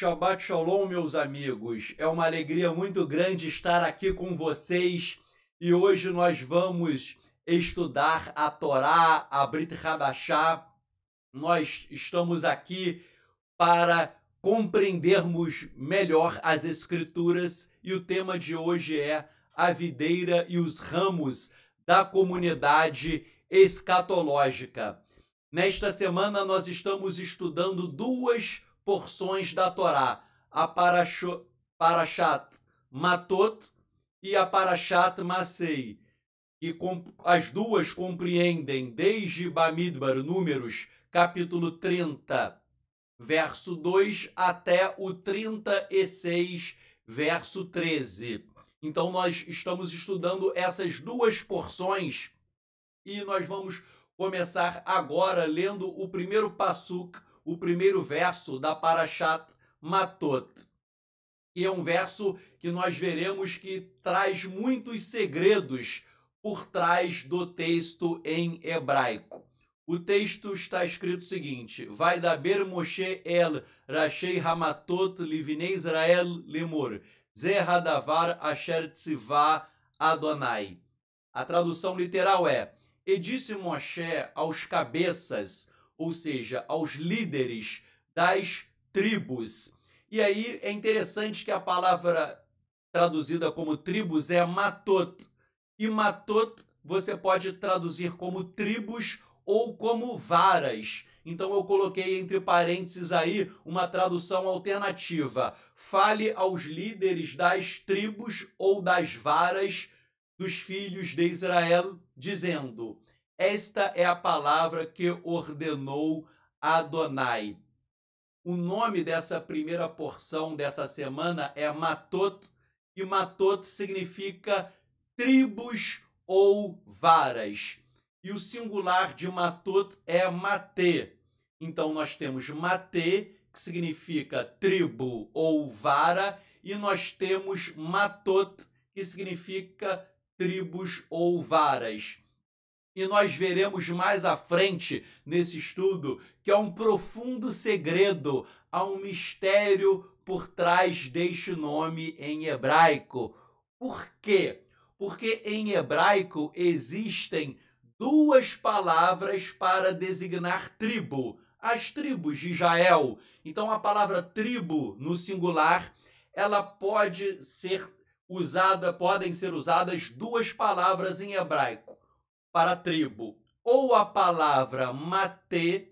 Shabbat Shalom, meus amigos. É uma alegria muito grande estar aqui com vocês e hoje nós vamos estudar a Torá, a Brit Hadashah. Nós estamos aqui para compreendermos melhor as Escrituras e o tema de hoje é a videira e os ramos da comunidade escatológica. Nesta semana nós estamos estudando duas porções da Torá, a Parashat Matot e a Parashat Masei. E as duas compreendem desde Bamidbar, Números, capítulo 30, verso 2, até o 36, verso 13. Então, nós estamos estudando essas duas porções e nós vamos começar agora lendo o primeiro passuk o primeiro verso da Parashat Matot. E é um verso que nós veremos que traz muitos segredos por trás do texto em hebraico. O texto está escrito o seguinte: Vai daber Moshe el Rachei Hamatot Livnei Israel Lemor Zeradavar Asher Tzivá Adonai. A tradução literal é: E disse Moshe aos cabeças ou seja, aos líderes das tribos. E aí é interessante que a palavra traduzida como tribos é matot. E matot você pode traduzir como tribos ou como varas. Então eu coloquei entre parênteses aí uma tradução alternativa. Fale aos líderes das tribos ou das varas dos filhos de Israel, dizendo: esta é a palavra que ordenou Adonai. O nome dessa primeira porção dessa semana é Matot, e Matot significa tribos ou varas. E o singular de Matot é Matê. Então nós temos Matê, que significa tribo ou vara, e nós temos Matot, que significa tribos ou varas. E nós veremos mais à frente nesse estudo que há é um profundo segredo, há um mistério por trás deste nome em hebraico. Por quê? Porque em hebraico existem duas palavras para designar tribo, as tribos de Israel. Então a palavra tribo no singular, ela pode ser usada, podem ser usadas duas palavras em hebraico para a tribo, ou a palavra matê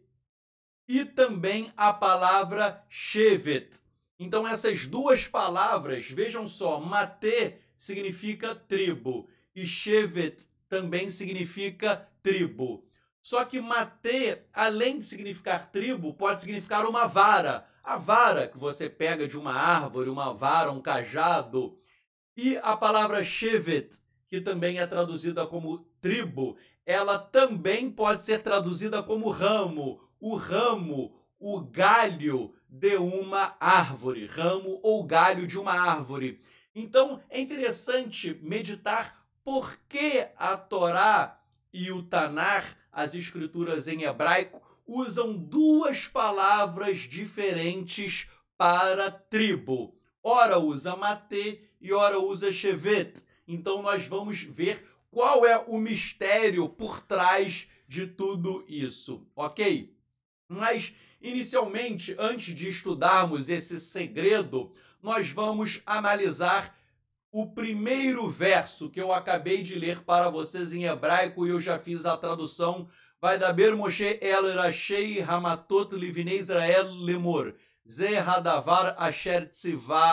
e também a palavra shevet. Então essas duas palavras, vejam só, matê significa tribo e shevet também significa tribo. Só que matê, além de significar tribo, pode significar uma vara. A vara que você pega de uma árvore, uma vara, um cajado. E a palavra shevet, que também é traduzida como tribo, ela também pode ser traduzida como ramo, o ramo, o galho de uma árvore, ramo ou galho de uma árvore. Então é interessante meditar por que a Torá e o Tanar, as escrituras em hebraico, usam duas palavras diferentes para tribo. Ora usa maté e ora usa shevet. Então nós vamos ver qual é o mistério por trás de tudo isso, ok? Mas, inicialmente, antes de estudarmos esse segredo, nós vamos analisar o primeiro verso que eu acabei de ler para vocês em hebraico e eu já fiz a tradução. Vai da Ber Moshe El Rashei Hamatot Livnei Israel Lemor Ze Hadavar Asher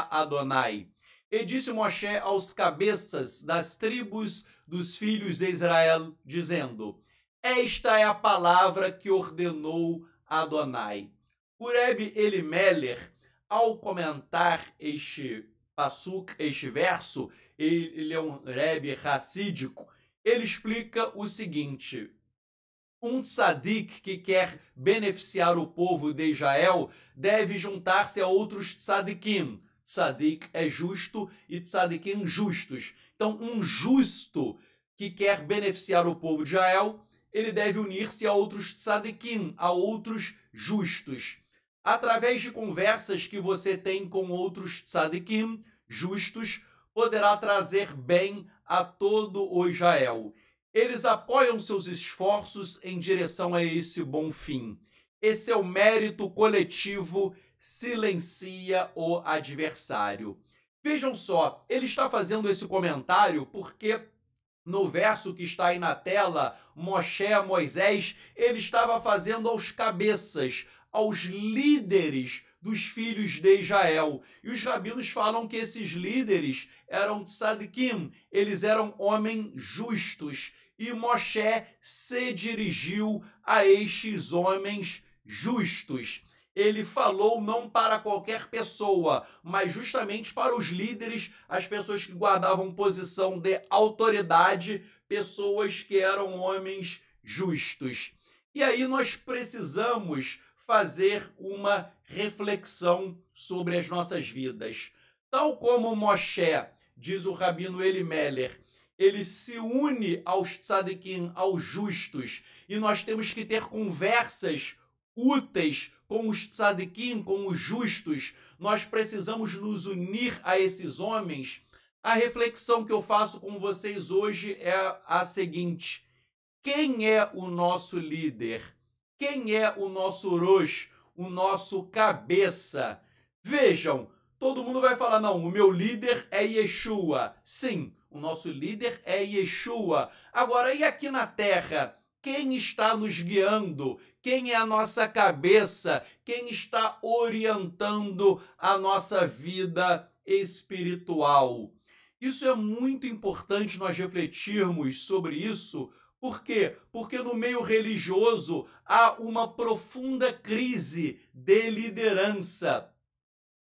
Adonai. E disse Moshe aos cabeças das tribos dos filhos de Israel, dizendo: Esta é a palavra que ordenou Adonai. Ureb Elimelech, ao comentar este passuk, este verso, ele é um Rebbe racídico, ele explica o seguinte. Um tzadik que quer beneficiar o povo de Israel deve juntar-se a outros tzadikim. Tzadik é justo e tzadikim justos. Então, um justo que quer beneficiar o povo de Israel, ele deve unir-se a outros tzadikim, a outros justos. Através de conversas que você tem com outros tzadikim, justos, poderá trazer bem a todo o Israel. Eles apoiam seus esforços em direção a esse bom fim. Esse é o mérito coletivo, silencia o adversário. Vejam só, ele está fazendo esse comentário porque no verso que está aí na tela, Moshe, Moisés, ele estava fazendo aos cabeças, aos líderes dos filhos de Israel. E os rabinos falam que esses líderes eram tzadikim, eles eram homens justos. E Moshe se dirigiu a estes homens justos ele falou não para qualquer pessoa, mas justamente para os líderes, as pessoas que guardavam posição de autoridade, pessoas que eram homens justos. E aí nós precisamos fazer uma reflexão sobre as nossas vidas. Tal como Moshe, diz o rabino Elimelech, ele se une aos tzadikim, aos justos, e nós temos que ter conversas úteis com os tzadikim, com os justos. Nós precisamos nos unir a esses homens. A reflexão que eu faço com vocês hoje é a seguinte: quem é o nosso líder? Quem é o nosso Rosh, o nosso cabeça? Vejam, todo mundo vai falar: não, o meu líder é Yeshua. Sim, o nosso líder é Yeshua. Agora, e aqui na terra? Quem está nos guiando? Quem é a nossa cabeça? Quem está orientando a nossa vida espiritual? Isso é muito importante nós refletirmos sobre isso. Por quê? Porque no meio religioso há uma profunda crise de liderança.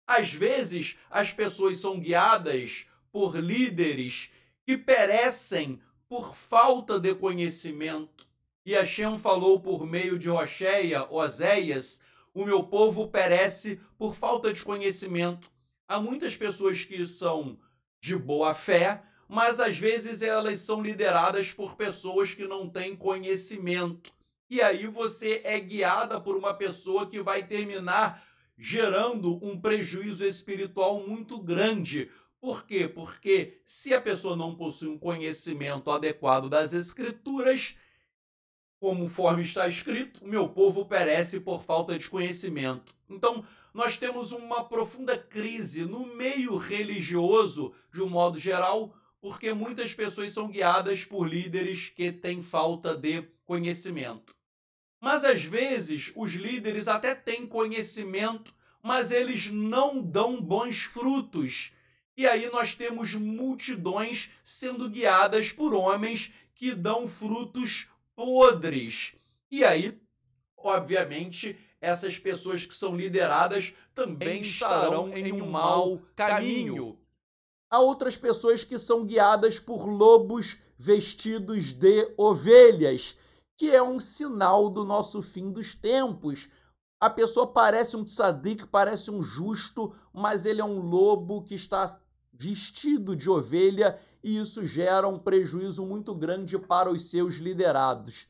Às vezes, as pessoas são guiadas por líderes que perecem por falta de conhecimento e Hashem falou por meio de Rocheia, Oséias, o meu povo perece por falta de conhecimento. Há muitas pessoas que são de boa fé, mas às vezes elas são lideradas por pessoas que não têm conhecimento. E aí você é guiada por uma pessoa que vai terminar gerando um prejuízo espiritual muito grande. Por quê? Porque se a pessoa não possui um conhecimento adequado das escrituras, Conforme está escrito, o meu povo perece por falta de conhecimento. Então, nós temos uma profunda crise no meio religioso, de um modo geral, porque muitas pessoas são guiadas por líderes que têm falta de conhecimento. Mas às vezes os líderes até têm conhecimento, mas eles não dão bons frutos. E aí nós temos multidões sendo guiadas por homens que dão frutos podres. E aí, obviamente, essas pessoas que são lideradas também estarão em um mau caminho. Há outras pessoas que são guiadas por lobos vestidos de ovelhas, que é um sinal do nosso fim dos tempos. A pessoa parece um tzadik, parece um justo, mas ele é um lobo que está vestido de ovelha, e isso gera um prejuízo muito grande para os seus liderados.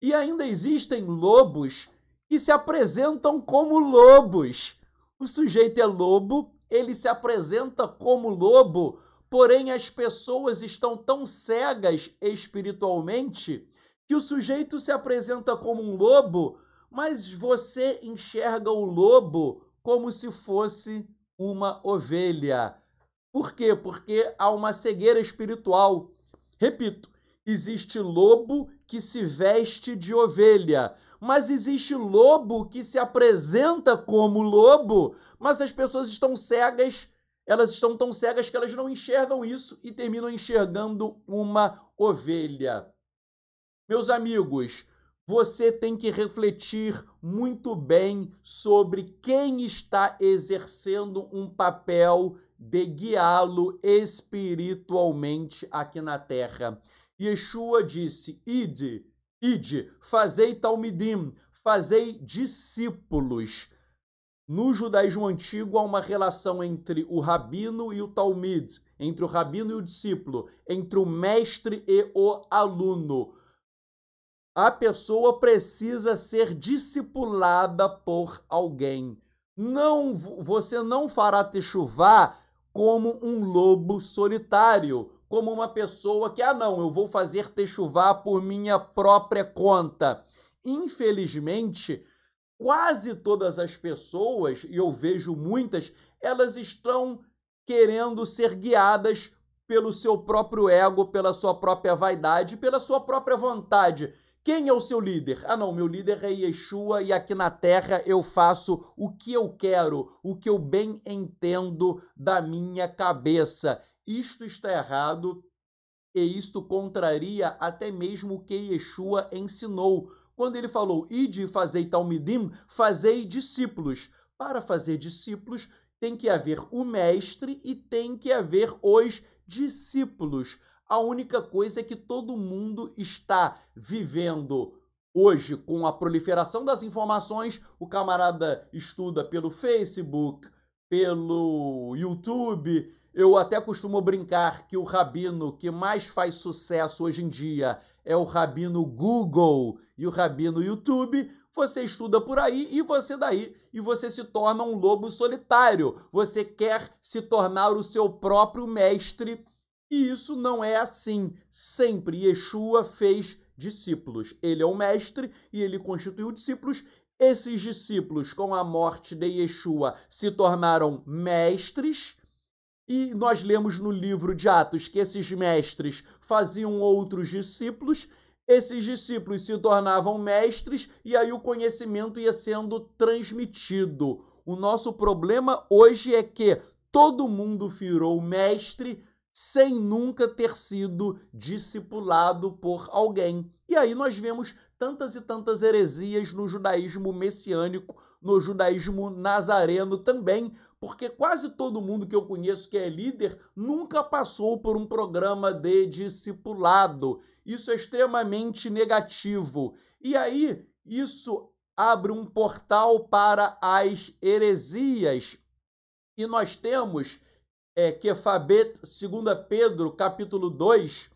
E ainda existem lobos que se apresentam como lobos. O sujeito é lobo, ele se apresenta como lobo, porém as pessoas estão tão cegas espiritualmente que o sujeito se apresenta como um lobo, mas você enxerga o lobo como se fosse uma ovelha. Por quê? Porque há uma cegueira espiritual. Repito, existe lobo que se veste de ovelha, mas existe lobo que se apresenta como lobo, mas as pessoas estão cegas, elas estão tão cegas que elas não enxergam isso e terminam enxergando uma ovelha. Meus amigos, você tem que refletir muito bem sobre quem está exercendo um papel de guiá-lo espiritualmente aqui na terra. Yeshua disse: Ide, ide, fazei talmidim, fazei discípulos. No judaísmo antigo há uma relação entre o rabino e o talmid, entre o rabino e o discípulo, entre o mestre e o aluno. A pessoa precisa ser discipulada por alguém. Não, você não fará techuvá como um lobo solitário, como uma pessoa que, ah, não, eu vou fazer techuvar por minha própria conta. Infelizmente, quase todas as pessoas, e eu vejo muitas, elas estão querendo ser guiadas pelo seu próprio ego, pela sua própria vaidade, pela sua própria vontade. Quem é o seu líder? Ah, não, meu líder é Yeshua e aqui na terra eu faço o que eu quero, o que eu bem entendo da minha cabeça. Isto está errado e isto contraria até mesmo o que Yeshua ensinou. Quando ele falou, ide fazei talmidim, fazei discípulos. Para fazer discípulos, tem que haver o mestre e tem que haver os discípulos. A única coisa é que todo mundo está vivendo hoje com a proliferação das informações. O camarada estuda pelo Facebook, pelo YouTube. Eu até costumo brincar que o rabino que mais faz sucesso hoje em dia é o rabino Google e o rabino YouTube. Você estuda por aí e você daí e você se torna um lobo solitário. Você quer se tornar o seu próprio mestre e isso não é assim. Sempre Yeshua fez discípulos. Ele é o mestre e ele constituiu discípulos. Esses discípulos, com a morte de Yeshua, se tornaram mestres. E nós lemos no livro de Atos que esses mestres faziam outros discípulos, esses discípulos se tornavam mestres e aí o conhecimento ia sendo transmitido. O nosso problema hoje é que todo mundo virou mestre, sem nunca ter sido discipulado por alguém. E aí nós vemos tantas e tantas heresias no judaísmo messiânico, no judaísmo nazareno também, porque quase todo mundo que eu conheço que é líder nunca passou por um programa de discipulado. Isso é extremamente negativo. E aí isso abre um portal para as heresias. E nós temos é, Kefabet, é 2 Pedro, capítulo 2,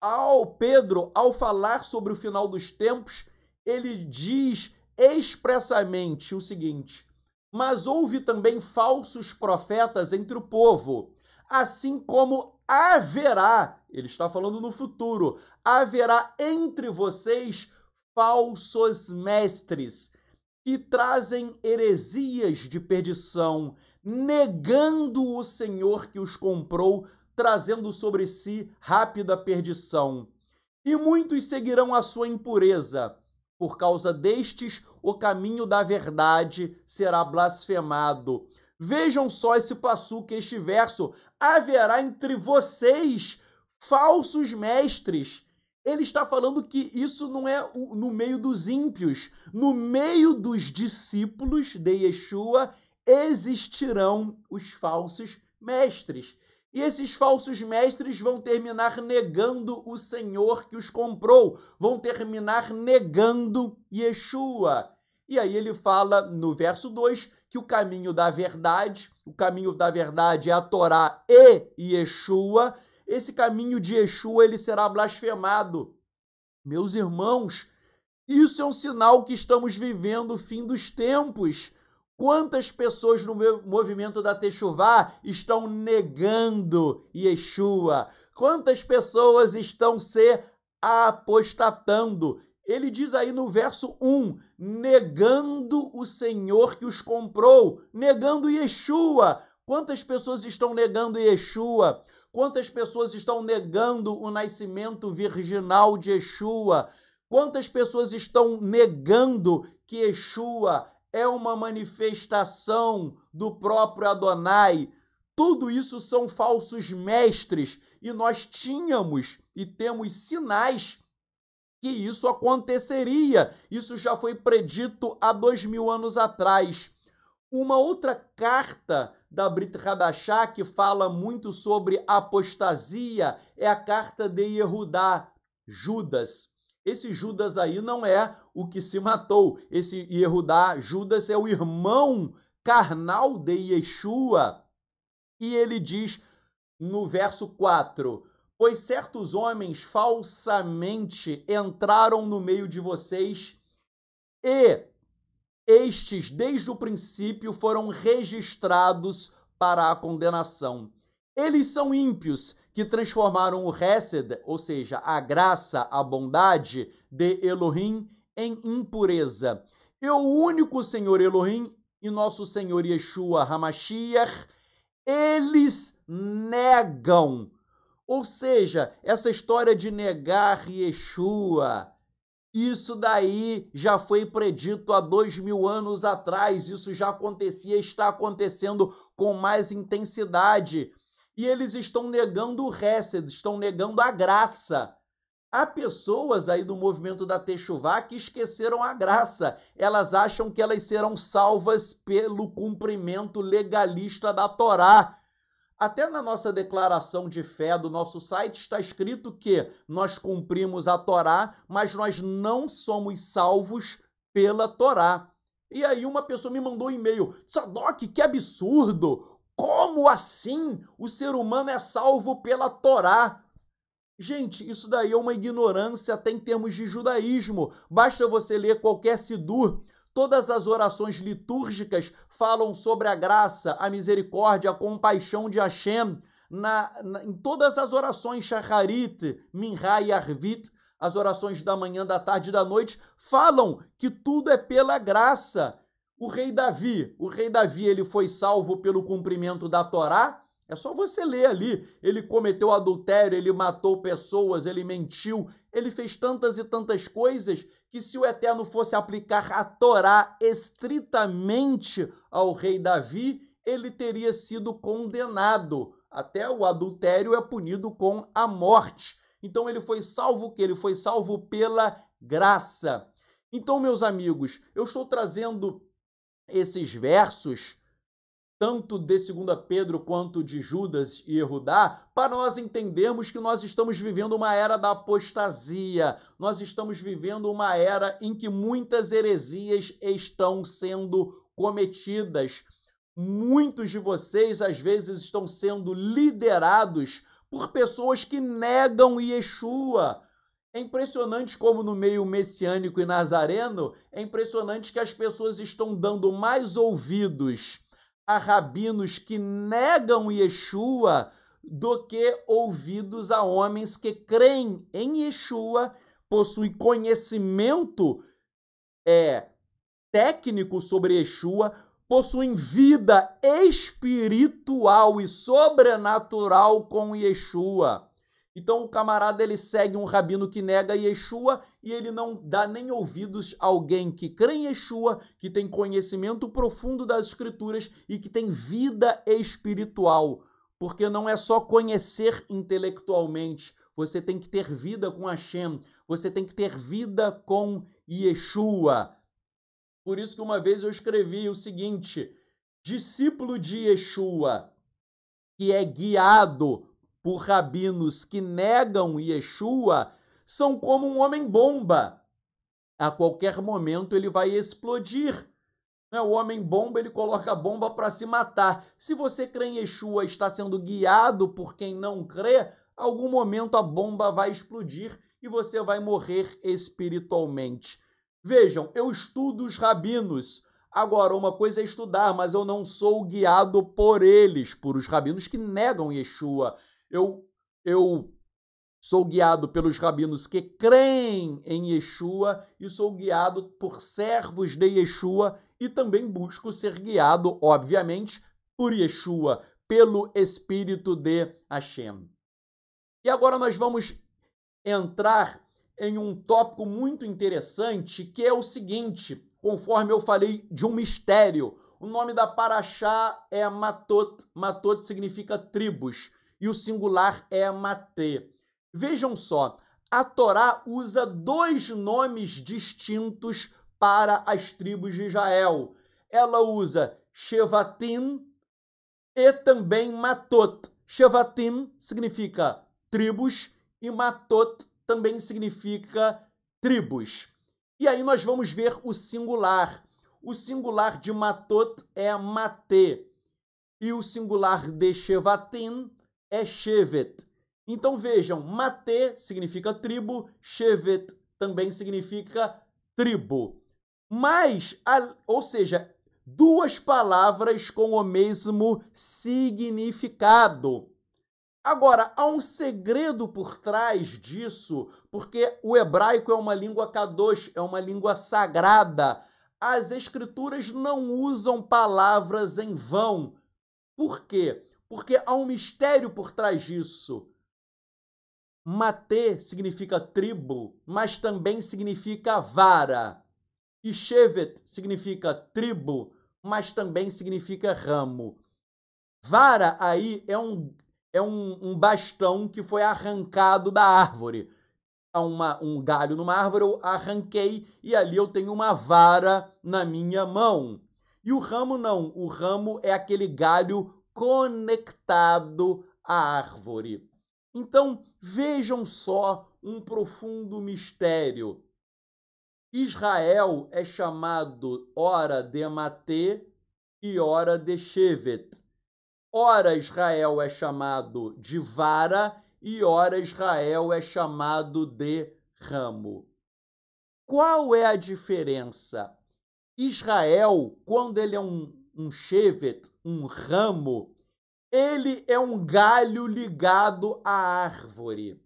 ao Pedro, ao falar sobre o final dos tempos, ele diz expressamente o seguinte: Mas houve também falsos profetas entre o povo, assim como haverá, ele está falando no futuro, haverá entre vocês falsos mestres que trazem heresias de perdição negando o Senhor que os comprou, trazendo sobre si rápida perdição. E muitos seguirão a sua impureza. Por causa destes, o caminho da verdade será blasfemado. Vejam só esse passo que este verso haverá entre vocês falsos mestres. Ele está falando que isso não é no meio dos ímpios, no meio dos discípulos de Yeshua existirão os falsos mestres. E esses falsos mestres vão terminar negando o Senhor que os comprou, vão terminar negando Yeshua. E aí ele fala no verso 2 que o caminho da verdade, o caminho da verdade é a Torá e Yeshua. Esse caminho de Yeshua ele será blasfemado. Meus irmãos, isso é um sinal que estamos vivendo o fim dos tempos. Quantas pessoas no movimento da Techuvá estão negando Yeshua? Quantas pessoas estão se apostatando? Ele diz aí no verso 1: negando o Senhor que os comprou, negando Yeshua. Quantas pessoas estão negando Yeshua? Quantas pessoas estão negando o nascimento virginal de Yeshua? Quantas pessoas estão negando que Yeshua é uma manifestação do próprio Adonai. Tudo isso são falsos mestres e nós tínhamos e temos sinais que isso aconteceria. Isso já foi predito há dois mil anos atrás. Uma outra carta da Brit Hadachá que fala muito sobre apostasia é a carta de Yehudá, Judas. Esse Judas aí não é o que se matou. Esse Yehudá, Judas, é o irmão carnal de Yeshua. E ele diz no verso 4: Pois certos homens falsamente entraram no meio de vocês e estes, desde o princípio, foram registrados para a condenação. Eles são ímpios, que transformaram o Hesed, ou seja, a graça, a bondade de Elohim, em impureza. E o único Senhor Elohim e nosso Senhor Yeshua Hamashiach, eles negam. Ou seja, essa história de negar Yeshua, isso daí já foi predito há dois mil anos atrás, isso já acontecia, está acontecendo com mais intensidade e eles estão negando o Hesed, estão negando a graça. Há pessoas aí do movimento da Techuvá que esqueceram a graça. Elas acham que elas serão salvas pelo cumprimento legalista da Torá. Até na nossa declaração de fé do nosso site está escrito que nós cumprimos a Torá, mas nós não somos salvos pela Torá. E aí uma pessoa me mandou um e-mail: Sadok, que absurdo! Como assim o ser humano é salvo pela Torá? Gente, isso daí é uma ignorância até em termos de judaísmo. Basta você ler qualquer Sidur. Todas as orações litúrgicas falam sobre a graça, a misericórdia, a compaixão de Hashem. Na, na, em todas as orações, Shacharit, Minha e Arvit, as orações da manhã, da tarde e da noite, falam que tudo é pela graça o rei Davi, o rei Davi, ele foi salvo pelo cumprimento da Torá? É só você ler ali. Ele cometeu adultério, ele matou pessoas, ele mentiu, ele fez tantas e tantas coisas que se o Eterno fosse aplicar a Torá estritamente ao rei Davi, ele teria sido condenado. Até o adultério é punido com a morte. Então ele foi salvo que ele foi salvo pela graça. Então, meus amigos, eu estou trazendo esses versos, tanto de 2 Pedro quanto de Judas e Erudá, para nós entendermos que nós estamos vivendo uma era da apostasia, nós estamos vivendo uma era em que muitas heresias estão sendo cometidas. Muitos de vocês, às vezes, estão sendo liderados por pessoas que negam Yeshua é impressionante como no meio messiânico e nazareno, é impressionante que as pessoas estão dando mais ouvidos a rabinos que negam Yeshua do que ouvidos a homens que creem em Yeshua, possuem conhecimento é, técnico sobre Yeshua, possuem vida espiritual e sobrenatural com Yeshua. Então o camarada ele segue um rabino que nega Yeshua e ele não dá nem ouvidos a alguém que crê em Yeshua, que tem conhecimento profundo das escrituras e que tem vida espiritual. Porque não é só conhecer intelectualmente, você tem que ter vida com Hashem, você tem que ter vida com Yeshua. Por isso que uma vez eu escrevi o seguinte: discípulo de Yeshua que é guiado por rabinos que negam Yeshua são como um homem-bomba. A qualquer momento ele vai explodir. Né, o homem-bomba ele coloca a bomba para se matar. Se você crê em Yeshua está sendo guiado por quem não crê, algum momento a bomba vai explodir e você vai morrer espiritualmente. Vejam, eu estudo os rabinos. Agora, uma coisa é estudar, mas eu não sou guiado por eles, por os rabinos que negam Yeshua. Eu, eu sou guiado pelos rabinos que creem em Yeshua e sou guiado por servos de Yeshua e também busco ser guiado, obviamente, por Yeshua, pelo Espírito de Hashem. E agora nós vamos entrar em um tópico muito interessante que é o seguinte, conforme eu falei de um mistério. O nome da Paraxá é Matot. Matot significa tribos e o singular é matê. Vejam só, a Torá usa dois nomes distintos para as tribos de Israel. Ela usa Shevatim e também Matot. Shevatim significa tribos e Matot também significa tribos. E aí nós vamos ver o singular. O singular de Matot é Matê. E o singular de Shevatim é Shevet. Então vejam, Mate significa tribo, Shevet também significa tribo. Mas, ou seja, duas palavras com o mesmo significado. Agora, há um segredo por trás disso, porque o hebraico é uma língua kadosh, é uma língua sagrada. As escrituras não usam palavras em vão. Por quê? porque há um mistério por trás disso. Mate significa tribo, mas também significa vara. E Shevet significa tribo, mas também significa ramo. Vara aí é um, é um, um bastão que foi arrancado da árvore. Há uma, um galho numa árvore, eu arranquei e ali eu tenho uma vara na minha mão. E o ramo não, o ramo é aquele galho conectado à árvore. Então vejam só um profundo mistério. Israel é chamado ora de Matê e ora de Shevet. Ora Israel é chamado de vara e ora Israel é chamado de ramo. Qual é a diferença? Israel, quando ele é um um chevet, um ramo, ele é um galho ligado à árvore.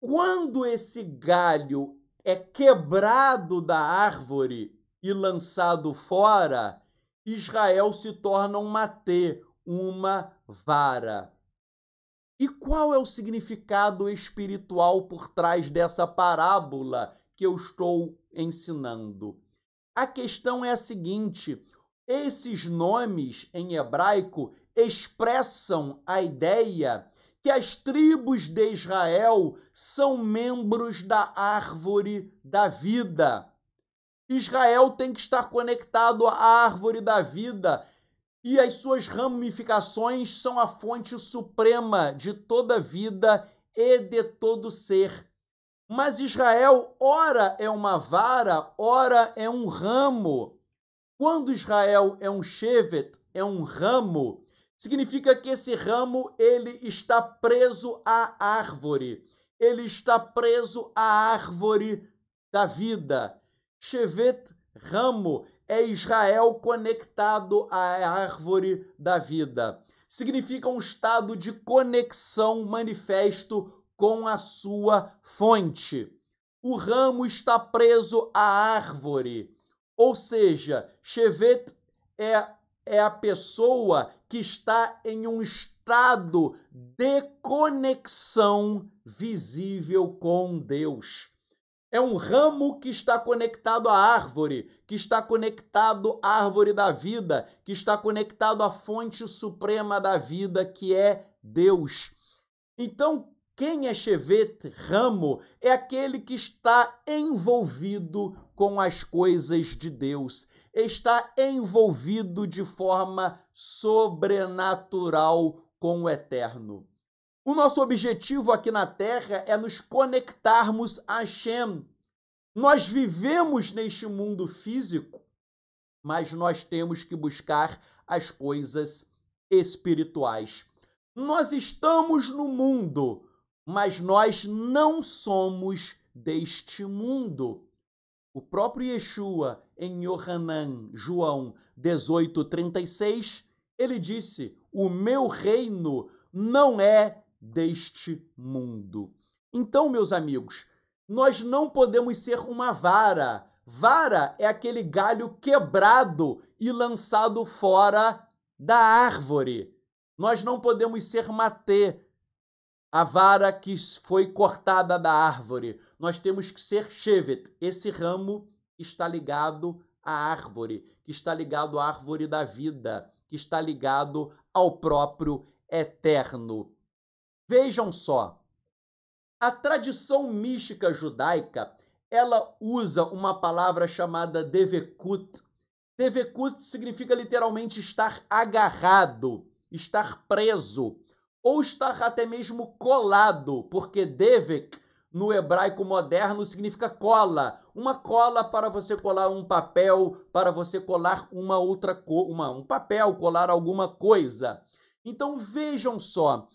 Quando esse galho é quebrado da árvore e lançado fora, Israel se torna um matê, uma vara. E qual é o significado espiritual por trás dessa parábola que eu estou ensinando? A questão é a seguinte: esses nomes em hebraico expressam a ideia que as tribos de Israel são membros da árvore da vida. Israel tem que estar conectado à árvore da vida e as suas ramificações são a fonte suprema de toda vida e de todo ser mas Israel, ora é uma vara, ora é um ramo. Quando Israel é um shevet, é um ramo, significa que esse ramo ele está preso à árvore. Ele está preso à árvore da vida. Shevet, ramo, é Israel conectado à árvore da vida. Significa um estado de conexão manifesto com a sua fonte. O ramo está preso à árvore. Ou seja, Chevet é, é a pessoa que está em um estado de conexão visível com Deus. É um ramo que está conectado à árvore, que está conectado à árvore da vida, que está conectado à fonte suprema da vida, que é Deus. Então, quem é chevette, ramo, é aquele que está envolvido com as coisas de Deus, está envolvido de forma sobrenatural com o eterno. O nosso objetivo aqui na Terra é nos conectarmos a Shem. Nós vivemos neste mundo físico, mas nós temos que buscar as coisas espirituais. Nós estamos no mundo, mas nós não somos deste mundo. O próprio Yeshua, em Yohanan, João 36, ele disse: O meu reino não é deste mundo. Então, meus amigos, nós não podemos ser uma vara. Vara é aquele galho quebrado e lançado fora da árvore. Nós não podemos ser matê, a vara que foi cortada da árvore. Nós temos que ser Shevet. Esse ramo está ligado à árvore, que está ligado à árvore da vida, que está ligado ao próprio eterno. Vejam só, a tradição mística judaica, ela usa uma palavra chamada devekut. Devekut significa literalmente estar agarrado, estar preso ou estar até mesmo colado, porque devek no hebraico moderno significa cola. Uma cola para você colar um papel, para você colar uma outra co uma, um papel, colar alguma coisa. Então vejam só,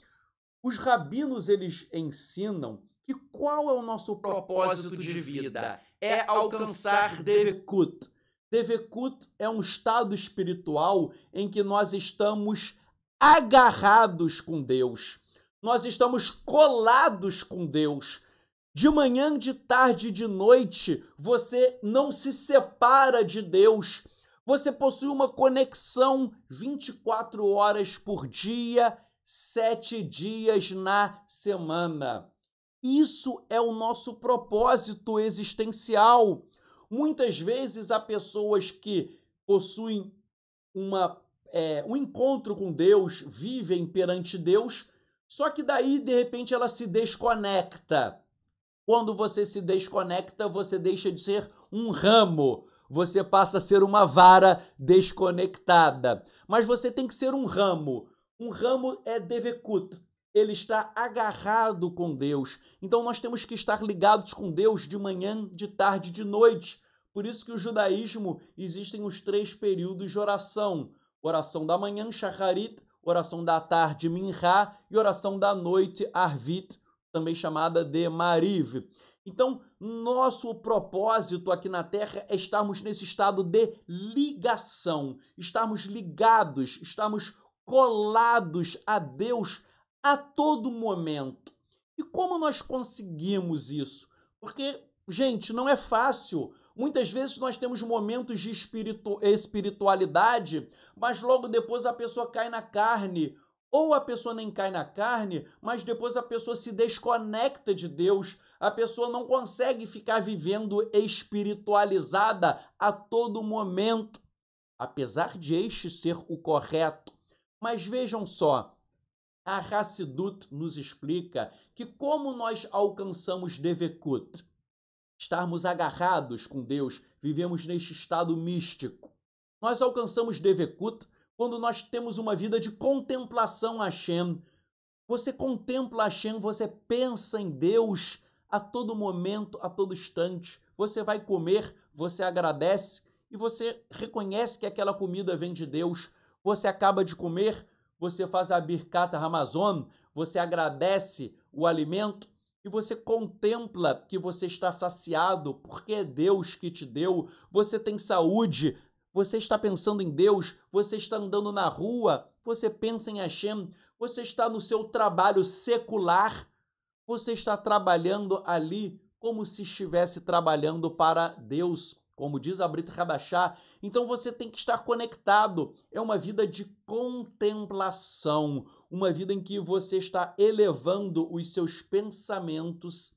os rabinos eles ensinam que qual é o nosso propósito de vida? É alcançar Devekut. Devekut é um estado espiritual em que nós estamos agarrados com Deus. Nós estamos colados com Deus. De manhã, de tarde, de noite, você não se separa de Deus. Você possui uma conexão 24 horas por dia, sete dias na semana. Isso é o nosso propósito existencial. Muitas vezes há pessoas que possuem uma é, um encontro com Deus, vivem perante Deus, só que daí, de repente, ela se desconecta. Quando você se desconecta, você deixa de ser um ramo, você passa a ser uma vara desconectada. Mas você tem que ser um ramo. Um ramo é devekut, ele está agarrado com Deus. Então nós temos que estar ligados com Deus de manhã, de tarde, de noite. Por isso que o judaísmo existem os três períodos de oração: oração da manhã, shacharit, oração da tarde, Minha e oração da noite, arvit, também chamada de mariv. Então, nosso propósito aqui na Terra é estarmos nesse estado de ligação, estarmos ligados, estarmos colados a Deus a todo momento. E como nós conseguimos isso? Porque, gente, não é fácil Muitas vezes nós temos momentos de espiritu espiritualidade, mas logo depois a pessoa cai na carne. Ou a pessoa nem cai na carne, mas depois a pessoa se desconecta de Deus, a pessoa não consegue ficar vivendo espiritualizada a todo momento, apesar de este ser o correto. Mas vejam só, a Hassidut nos explica que como nós alcançamos Devekut? estarmos agarrados com Deus, vivemos neste estado místico. Nós alcançamos Devekut quando nós temos uma vida de contemplação a Hashem. Você contempla Hashem, você pensa em Deus a todo momento, a todo instante. Você vai comer, você agradece e você reconhece que aquela comida vem de Deus. Você acaba de comer, você faz a birkata Ramazon, você agradece o alimento e você contempla que você está saciado, porque é Deus que te deu, você tem saúde, você está pensando em Deus, você está andando na rua, você pensa em Hashem, você está no seu trabalho secular, você está trabalhando ali como se estivesse trabalhando para Deus, como diz a Brit Radachá. Então você tem que estar conectado. É uma vida de contemplação, uma vida em que você está elevando os seus pensamentos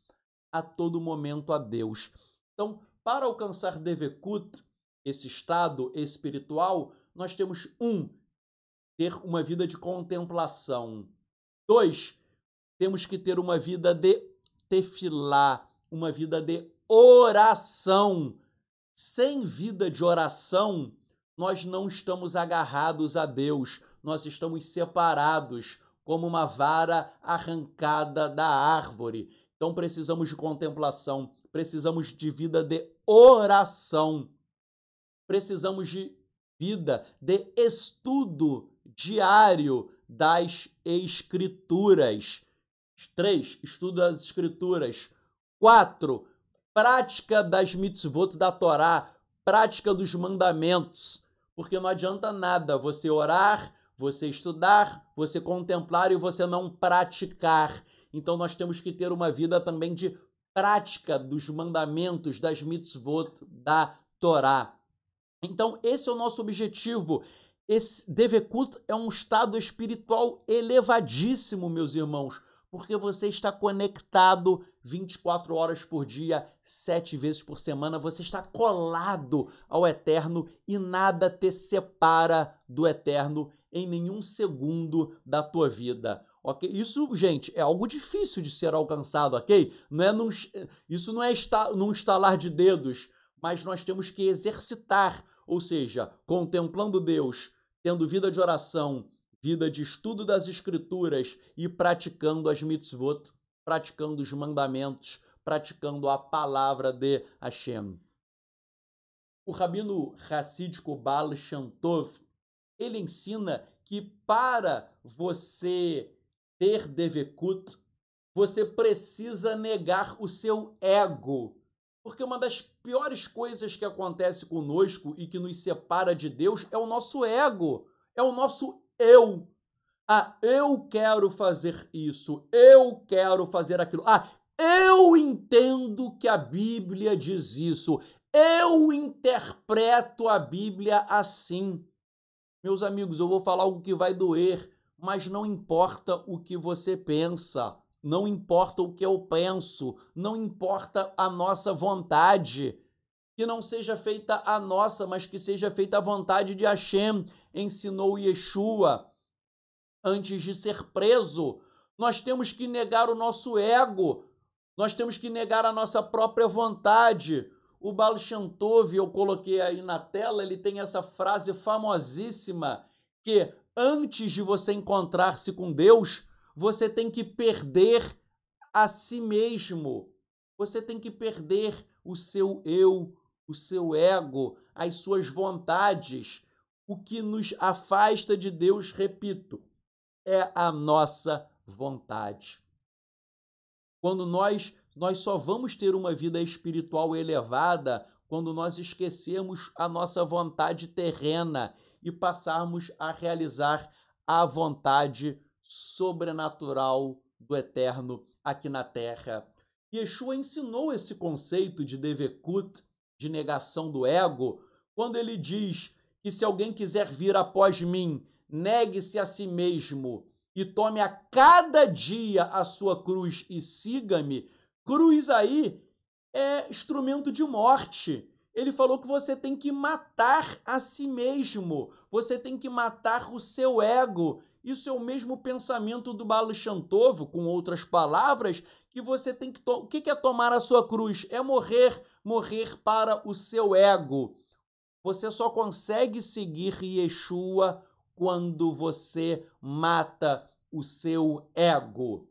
a todo momento a Deus. Então, para alcançar Devekut, esse estado espiritual, nós temos um ter uma vida de contemplação. Dois, temos que ter uma vida de tefilá, uma vida de oração sem vida de oração, nós não estamos agarrados a Deus, nós estamos separados como uma vara arrancada da árvore. Então precisamos de contemplação, precisamos de vida de oração, precisamos de vida de estudo diário das Escrituras. Três, Estudo das Escrituras. Quatro prática das mitzvot da Torá, prática dos mandamentos. Porque não adianta nada você orar, você estudar, você contemplar e você não praticar. Então nós temos que ter uma vida também de prática dos mandamentos, das mitzvot da Torá. Então esse é o nosso objetivo. Esse Devekut é um estado espiritual elevadíssimo, meus irmãos porque você está conectado 24 horas por dia, 7 vezes por semana, você está colado ao eterno e nada te separa do eterno em nenhum segundo da tua vida. Ok? Isso, gente, é algo difícil de ser alcançado, ok? Não é num, isso não é esta, num estalar de dedos, mas nós temos que exercitar, ou seja, contemplando Deus, tendo vida de oração, vida de estudo das Escrituras e praticando as mitzvot, praticando os mandamentos, praticando a palavra de Hashem. O rabino racídico Baal Shantov, ele ensina que para você ter devekut, você precisa negar o seu ego. Porque uma das piores coisas que acontece conosco e que nos separa de Deus é o nosso ego, é o nosso eu. Ah, eu quero fazer isso, eu quero fazer aquilo. Ah, eu entendo que a Bíblia diz isso, eu interpreto a Bíblia assim. Meus amigos, eu vou falar algo que vai doer, mas não importa o que você pensa, não importa o que eu penso, não importa a nossa vontade que não seja feita a nossa, mas que seja feita a vontade de Hashem, ensinou Yeshua antes de ser preso. Nós temos que negar o nosso ego, nós temos que negar a nossa própria vontade. O Baal Shantov, eu coloquei aí na tela, ele tem essa frase famosíssima que antes de você encontrar-se com Deus, você tem que perder a si mesmo. Você tem que perder o seu eu, o seu ego, as suas vontades. O que nos afasta de Deus, repito, é a nossa vontade. Quando nós nós só vamos ter uma vida espiritual elevada quando nós esquecermos a nossa vontade terrena e passarmos a realizar a vontade sobrenatural do Eterno aqui na Terra. Yeshua ensinou esse conceito de Devekut de negação do ego, quando ele diz que se alguém quiser vir após mim, negue-se a si mesmo e tome a cada dia a sua cruz e siga-me, cruz aí é instrumento de morte. Ele falou que você tem que matar a si mesmo, você tem que matar o seu ego. Isso é o mesmo pensamento do Balachantovo, com outras palavras, que você tem que. O que é tomar a sua cruz? É morrer morrer para o seu ego. Você só consegue seguir Yeshua quando você mata o seu ego.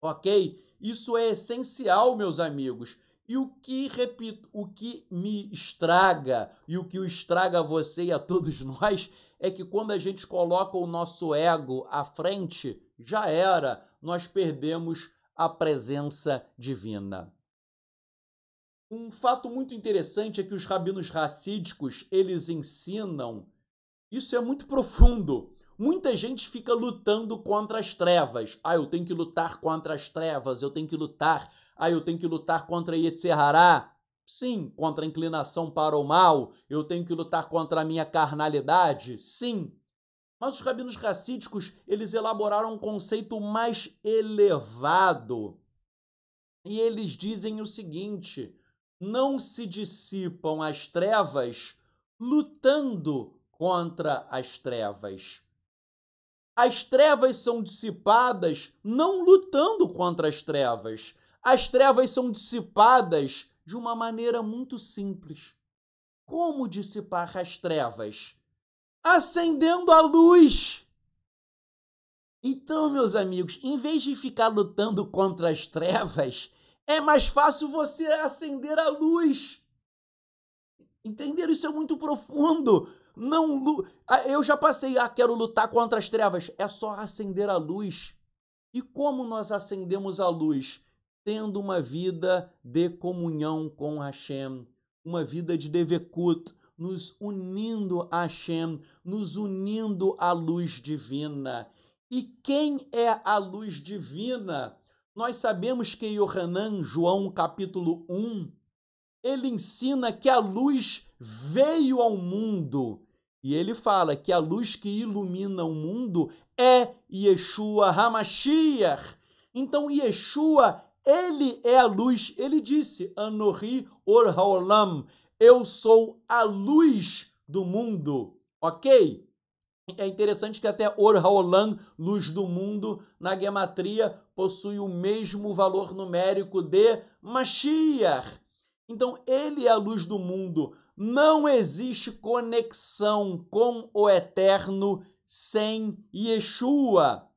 Ok? Isso é essencial, meus amigos. E o que, repito, o que me estraga e o que o estraga a você e a todos nós é que quando a gente coloca o nosso ego à frente, já era, nós perdemos a presença divina. Um fato muito interessante é que os rabinos racídicos, eles ensinam, isso é muito profundo. Muita gente fica lutando contra as trevas. Ah, eu tenho que lutar contra as trevas, eu tenho que lutar. Ah, eu tenho que lutar contra Yetzirará. Sim, contra a inclinação para o mal, eu tenho que lutar contra a minha carnalidade. Sim. Mas os rabinos racídicos, eles elaboraram um conceito mais elevado. E eles dizem o seguinte: não se dissipam as trevas lutando contra as trevas. As trevas são dissipadas não lutando contra as trevas. As trevas são dissipadas de uma maneira muito simples. Como dissipar as trevas? Acendendo a luz. Então, meus amigos, em vez de ficar lutando contra as trevas, é mais fácil você acender a luz. Entenderam? Isso é muito profundo. Não, ah, eu já passei, ah, quero lutar contra as trevas. É só acender a luz. E como nós acendemos a luz? Tendo uma vida de comunhão com Hashem, uma vida de Devekut, nos unindo a Hashem, nos unindo à luz divina. E quem é a luz divina? Nós sabemos que em Yohanan, João capítulo 1, ele ensina que a luz veio ao mundo. E ele fala que a luz que ilumina o mundo é Yeshua Hamashiach. Então Yeshua, ele é a luz. Ele disse: Anohi or haolam. Eu sou a luz do mundo. OK? É interessante que até Orhaolan, luz do mundo, na gematria possui o mesmo valor numérico de Mashiach. Então, ele é a luz do mundo. Não existe conexão com o eterno sem Yeshua.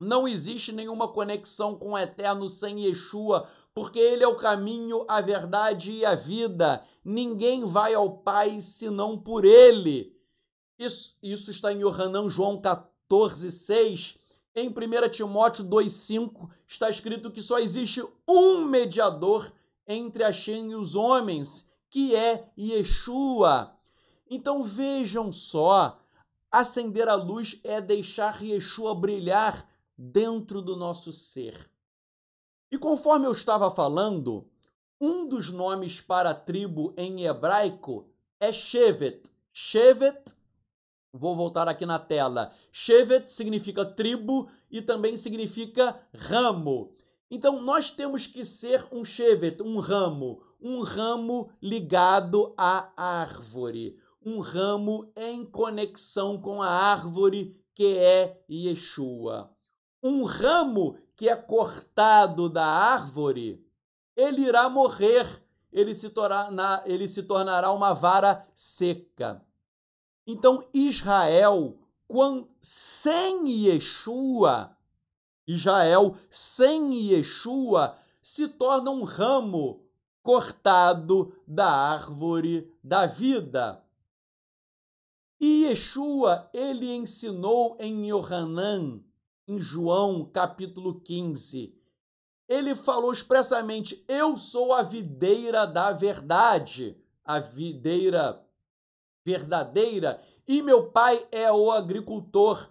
Não existe nenhuma conexão com o eterno sem Yeshua, porque ele é o caminho, a verdade e a vida. Ninguém vai ao Pai senão por ele. Isso, isso está em Johanão João 14, 6. Em 1 Timóteo 2,5 está escrito que só existe um mediador entre a Shem e os homens, que é Yeshua. Então vejam só, acender a luz é deixar Yeshua brilhar dentro do nosso ser. E conforme eu estava falando, um dos nomes para a tribo em hebraico é Shevet. Shevet Vou voltar aqui na tela. Shevet significa tribo e também significa ramo. Então nós temos que ser um shevet, um ramo, um ramo ligado à árvore, um ramo em conexão com a árvore que é Yeshua. Um ramo que é cortado da árvore, ele irá morrer, ele se ele se tornará uma vara seca. Então, Israel, quando, sem Yeshua, Israel sem Yeshua se torna um ramo cortado da árvore da vida. E Yeshua, ele ensinou em Yohanan, em João capítulo 15. Ele falou expressamente: Eu sou a videira da verdade. A videira verdadeira, e meu pai é o agricultor.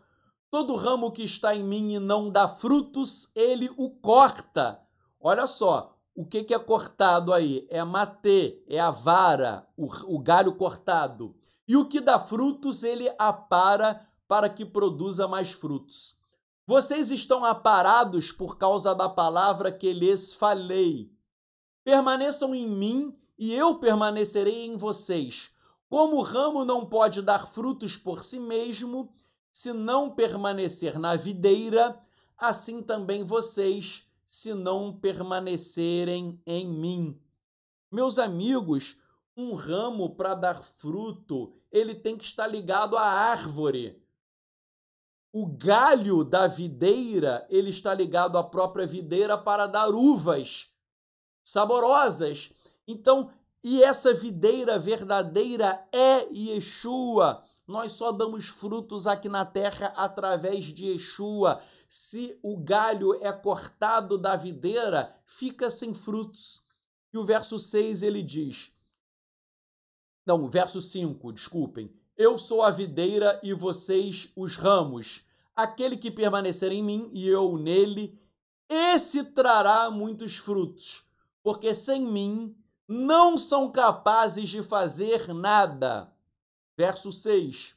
Todo ramo que está em mim e não dá frutos, ele o corta. Olha só, o que, que é cortado aí? É matar, é a vara, o, o galho cortado. E o que dá frutos, ele apara para que produza mais frutos. Vocês estão aparados por causa da palavra que lhes falei. Permaneçam em mim e eu permanecerei em vocês como o ramo não pode dar frutos por si mesmo, se não permanecer na videira, assim também vocês, se não permanecerem em mim. Meus amigos, um ramo para dar fruto, ele tem que estar ligado à árvore. O galho da videira, ele está ligado à própria videira para dar uvas saborosas. Então, e essa videira verdadeira é Yeshua. Nós só damos frutos aqui na terra através de Yeshua. Se o galho é cortado da videira, fica sem frutos. E o verso 6 ele diz: Não, o verso 5, desculpem. Eu sou a videira e vocês os ramos. Aquele que permanecer em mim e eu nele, esse trará muitos frutos, porque sem mim não são capazes de fazer nada. Verso 6.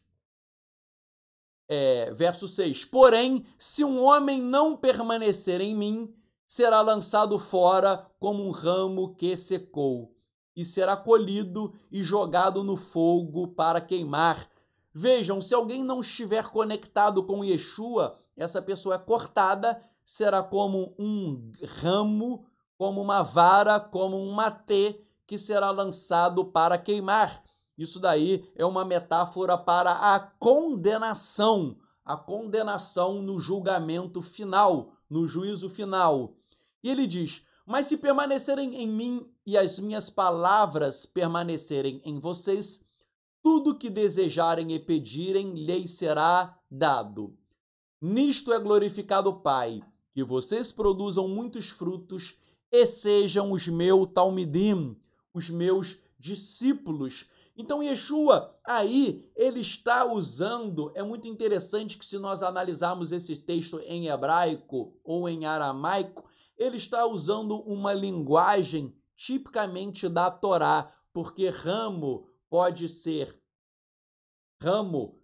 É, verso 6. Porém, se um homem não permanecer em mim, será lançado fora como um ramo que secou, e será colhido e jogado no fogo para queimar. Vejam, se alguém não estiver conectado com Yeshua, essa pessoa é cortada, será como um ramo como uma vara, como um matê que será lançado para queimar. Isso daí é uma metáfora para a condenação, a condenação no julgamento final, no juízo final. E ele diz: Mas se permanecerem em mim e as minhas palavras permanecerem em vocês, tudo que desejarem e pedirem lhes será dado. Nisto é glorificado o Pai, que vocês produzam muitos frutos e sejam os meus talmidim, os meus discípulos. Então Yeshua aí ele está usando, é muito interessante que se nós analisarmos esse texto em hebraico ou em aramaico, ele está usando uma linguagem tipicamente da Torá, porque ramo pode ser ramo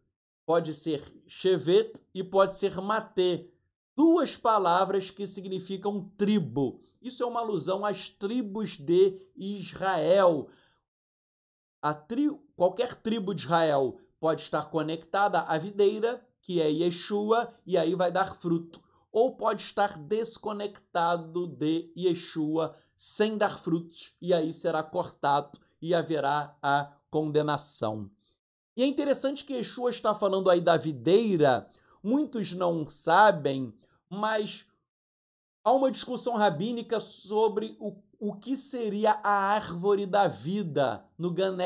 pode ser shevet e pode ser maté, duas palavras que significam tribo. Isso é uma alusão às tribos de Israel. Tri... qualquer tribo de Israel pode estar conectada à videira, que é Yeshua, e aí vai dar fruto. Ou pode estar desconectado de Yeshua, sem dar frutos, e aí será cortado e haverá a condenação. E é interessante que Yeshua está falando aí da videira. Muitos não sabem, mas Há uma discussão rabínica sobre o, o que seria a árvore da vida no Gan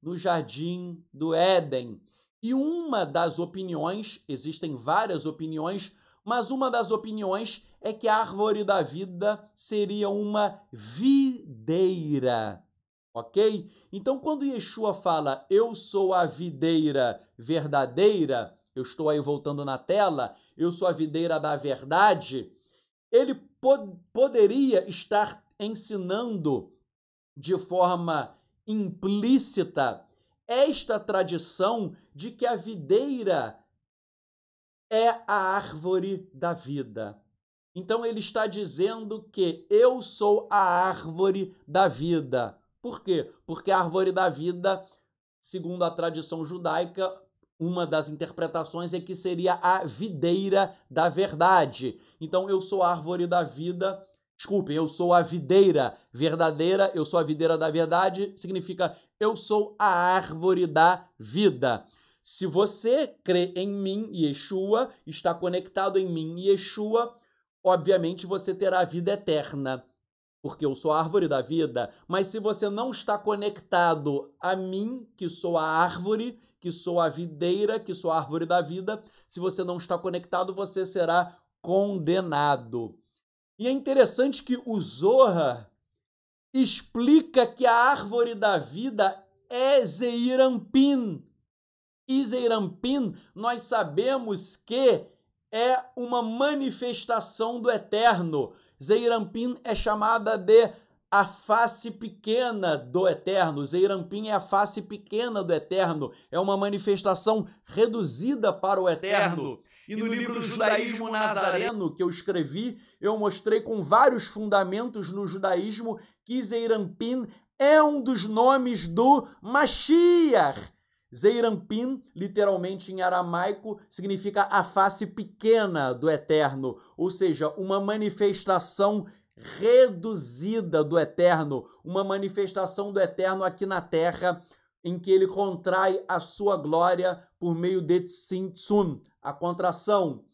no jardim do Éden. E uma das opiniões, existem várias opiniões, mas uma das opiniões é que a árvore da vida seria uma videira. Ok? Então, quando Yeshua fala eu sou a videira verdadeira, eu estou aí voltando na tela, eu sou a videira da verdade, ele poderia estar ensinando de forma implícita esta tradição de que a videira é a árvore da vida. Então ele está dizendo que eu sou a árvore da vida. Por quê? Porque a árvore da vida, segundo a tradição judaica, uma das interpretações é que seria a videira da verdade. Então, eu sou a árvore da vida. Desculpe, eu sou a videira verdadeira, eu sou a videira da verdade, significa eu sou a árvore da vida. Se você crê em mim, Yeshua, está conectado em mim, Yeshua, obviamente você terá a vida eterna, porque eu sou a árvore da vida. Mas se você não está conectado a mim, que sou a árvore, que sou a videira, que sou a árvore da vida. Se você não está conectado, você será condenado. E é interessante que o Zohar explica que a árvore da vida é Zeirampin. E Zeirampin, nós sabemos que é uma manifestação do eterno. Zeirampin é chamada de a face pequena do Eterno. Zeirampim é a face pequena do Eterno, é uma manifestação reduzida para o Eterno. E no livro Judaísmo Nazareno, que eu escrevi, eu mostrei com vários fundamentos no judaísmo que Zeirampim é um dos nomes do Mashiach. Zeirampim, literalmente em aramaico, significa a face pequena do Eterno, ou seja, uma manifestação reduzida do Eterno, uma manifestação do Eterno aqui na terra, em que ele contrai a sua glória por meio de tsintsun, a contração.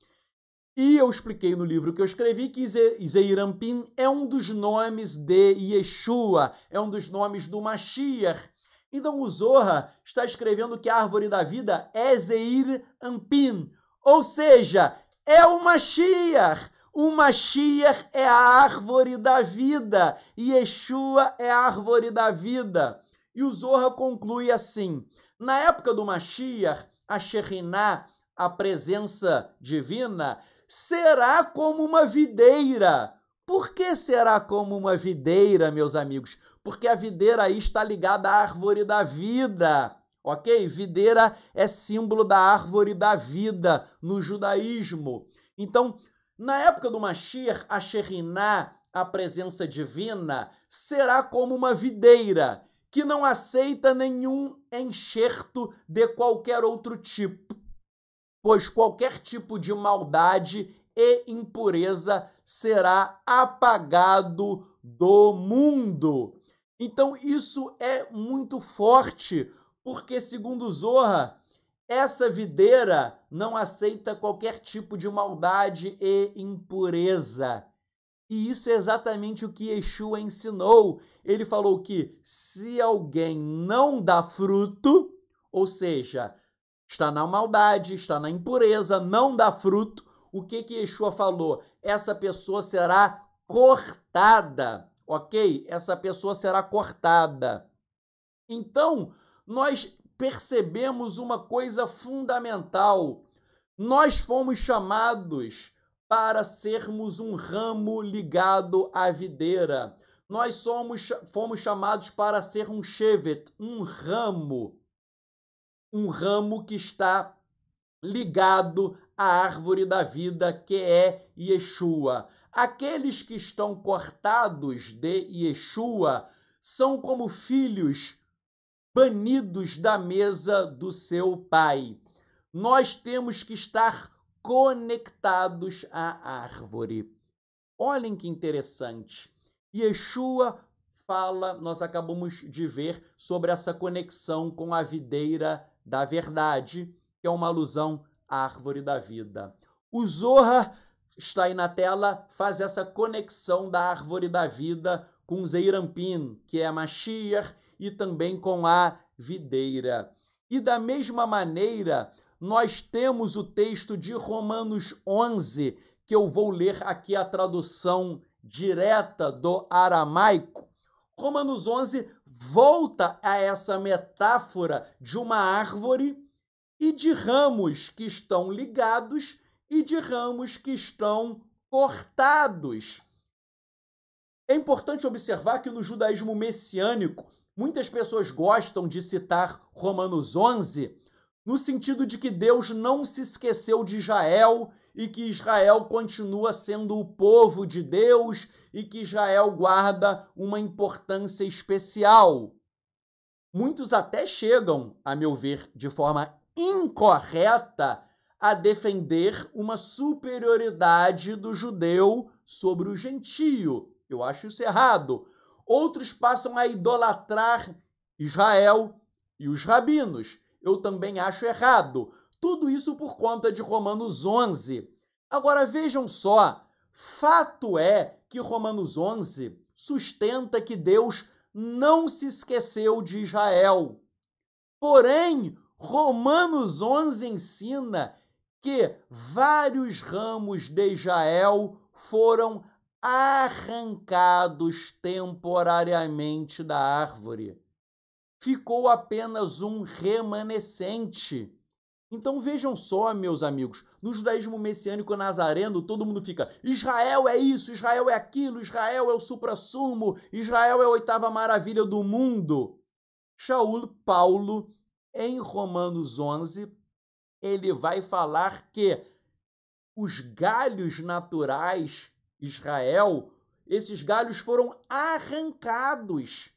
E eu expliquei no livro que eu escrevi que Zeirampin é um dos nomes de Yeshua, é um dos nomes do Mashiach. Então o Zohar está escrevendo que a árvore da vida é Zeir Ampin, ou seja, é o Mashiach. O Mashiach é a árvore da vida e Yeshua é a árvore da vida. E o Zohar conclui assim: na época do Mashiach, a Shekhinah, a presença divina, será como uma videira. Por que será como uma videira, meus amigos? Porque a videira aí está ligada à árvore da vida, ok? Videira é símbolo da árvore da vida no judaísmo. Então, na época do Mashir, a Sheriná, a presença divina, será como uma videira que não aceita nenhum enxerto de qualquer outro tipo, pois qualquer tipo de maldade e impureza será apagado do mundo. Então isso é muito forte, porque segundo Zorra, essa videira não aceita qualquer tipo de maldade e impureza. E isso é exatamente o que Yeshua ensinou. Ele falou que se alguém não dá fruto, ou seja, está na maldade, está na impureza, não dá fruto, o que que Yeshua falou? Essa pessoa será cortada, ok? Essa pessoa será cortada. Então, nós percebemos uma coisa fundamental. Nós fomos chamados para sermos um ramo ligado à videira. Nós somos, fomos chamados para ser um chevet, um ramo, um ramo que está ligado à árvore da vida que é Yeshua. Aqueles que estão cortados de Yeshua são como filhos banidos da mesa do seu pai. Nós temos que estar conectados à árvore. Olhem que interessante. Yeshua fala, nós acabamos de ver, sobre essa conexão com a videira da verdade, que é uma alusão à árvore da vida. O Zohar está aí na tela, faz essa conexão da árvore da vida com Zeirampin, que é a Mashiach, e também com a videira. E da mesma maneira, nós temos o texto de Romanos 11, que eu vou ler aqui a tradução direta do aramaico. Romanos 11 volta a essa metáfora de uma árvore e de ramos que estão ligados e de ramos que estão cortados. É importante observar que no judaísmo messiânico Muitas pessoas gostam de citar Romanos 11 no sentido de que Deus não se esqueceu de Israel e que Israel continua sendo o povo de Deus e que Israel guarda uma importância especial. Muitos até chegam, a meu ver, de forma incorreta, a defender uma superioridade do judeu sobre o gentio. Eu acho isso errado. Outros passam a idolatrar Israel e os rabinos. Eu também acho errado. Tudo isso por conta de Romanos 11. Agora vejam só: fato é que Romanos 11 sustenta que Deus não se esqueceu de Israel. Porém, Romanos 11 ensina que vários ramos de Israel foram arrancados temporariamente da árvore. Ficou apenas um remanescente. Então vejam só, meus amigos, no judaísmo messiânico nazareno, todo mundo fica: Israel é isso, Israel é aquilo, Israel é o suprassumo, Israel é a oitava maravilha do mundo. Shaul Paulo, em Romanos 11, ele vai falar que os galhos naturais Israel, esses galhos foram arrancados.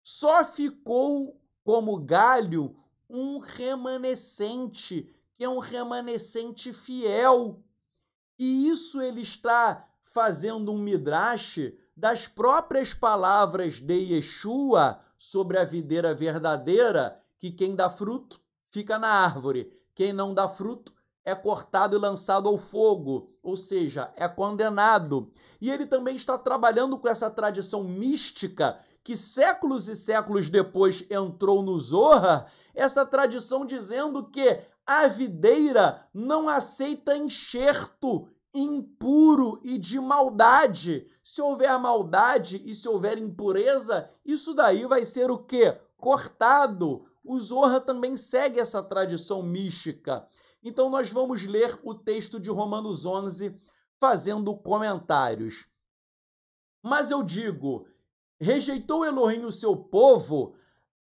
Só ficou como galho um remanescente, que é um remanescente fiel. E isso ele está fazendo um midrash das próprias palavras de Yeshua sobre a videira verdadeira, que quem dá fruto fica na árvore, quem não dá fruto é cortado e lançado ao fogo, ou seja, é condenado. E ele também está trabalhando com essa tradição mística que séculos e séculos depois entrou no Zorra. essa tradição dizendo que a videira não aceita enxerto impuro e de maldade. Se houver maldade e se houver impureza, isso daí vai ser o quê? Cortado. O Zorra também segue essa tradição mística. Então nós vamos ler o texto de Romanos 11 fazendo comentários. Mas eu digo, rejeitou Elohim o seu povo?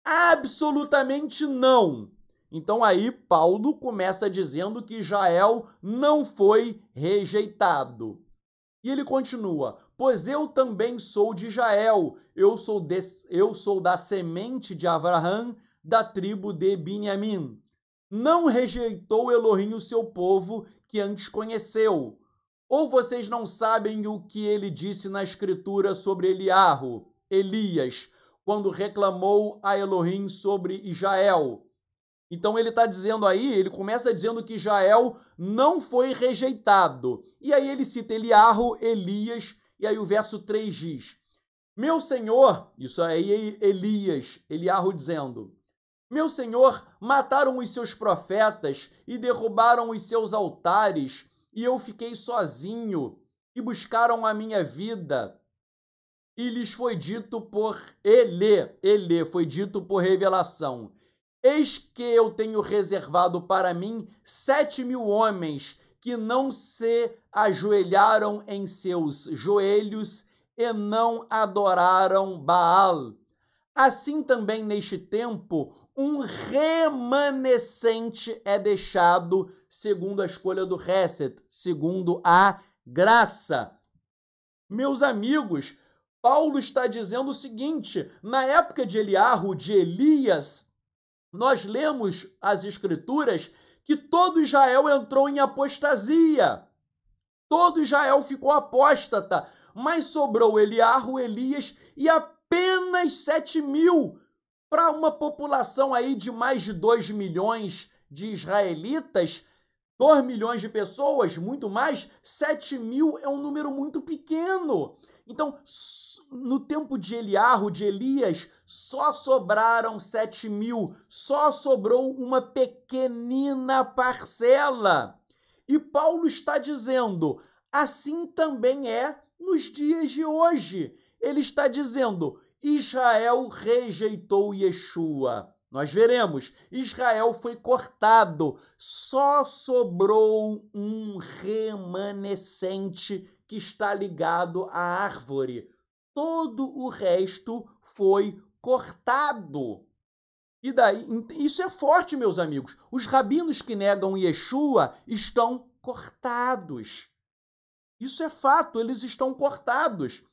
Absolutamente não. Então aí Paulo começa dizendo que Israel não foi rejeitado. E ele continua: Pois eu também sou de Israel, eu sou, de, eu sou da semente de Abraão, da tribo de Benjamim não rejeitou Elohim o seu povo que antes conheceu. Ou vocês não sabem o que ele disse na escritura sobre Eliarro, Elias, quando reclamou a Elohim sobre Israel? Então ele está dizendo aí, ele começa dizendo que Israel não foi rejeitado. E aí ele cita Eliarro, Elias, e aí o verso 3 diz: Meu Senhor, isso aí é Elias, Eliarro dizendo, meu senhor, mataram os seus profetas e derrubaram os seus altares, e eu fiquei sozinho, e buscaram a minha vida. E lhes foi dito por ele, ele foi dito por revelação. Eis que eu tenho reservado para mim sete mil homens que não se ajoelharam em seus joelhos e não adoraram Baal. Assim também neste tempo, um remanescente é deixado segundo a escolha do Reset, segundo a graça. Meus amigos, Paulo está dizendo o seguinte: na época de Eliarro, de Elias, nós lemos as Escrituras que todo Israel entrou em apostasia. Todo Israel ficou apóstata, mas sobrou Eliarro, Elias e apenas 7 mil para uma população aí de mais de 2 milhões de israelitas, 2 milhões de pessoas, muito mais, 7 mil é um número muito pequeno. Então, no tempo de Eliarro, de Elias, só sobraram 7 mil, só sobrou uma pequenina parcela. E Paulo está dizendo: assim também é nos dias de hoje ele está dizendo: Israel rejeitou Yeshua. Nós veremos, Israel foi cortado, só sobrou um remanescente que está ligado à árvore. Todo o resto foi cortado. E daí, isso é forte, meus amigos. Os rabinos que negam Yeshua estão cortados. Isso é fato, eles estão cortados.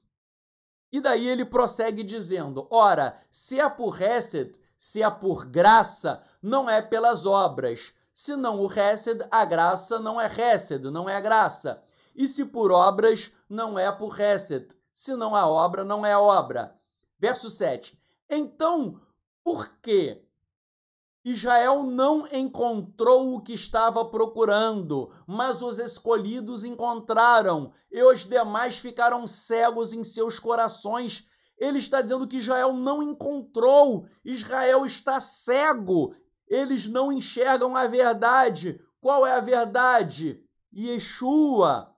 E daí ele prossegue dizendo: Ora, se é por Hesed, se é por graça, não é pelas obras. Se não o Hesed, a graça não é Hesed, não é graça. E se por obras, não é por Hesed. Se não a obra, não é obra. Verso 7. Então, por que Israel não encontrou o que estava procurando, mas os escolhidos encontraram, e os demais ficaram cegos em seus corações. Ele está dizendo que Israel não encontrou, Israel está cego, eles não enxergam a verdade. Qual é a verdade? Yeshua.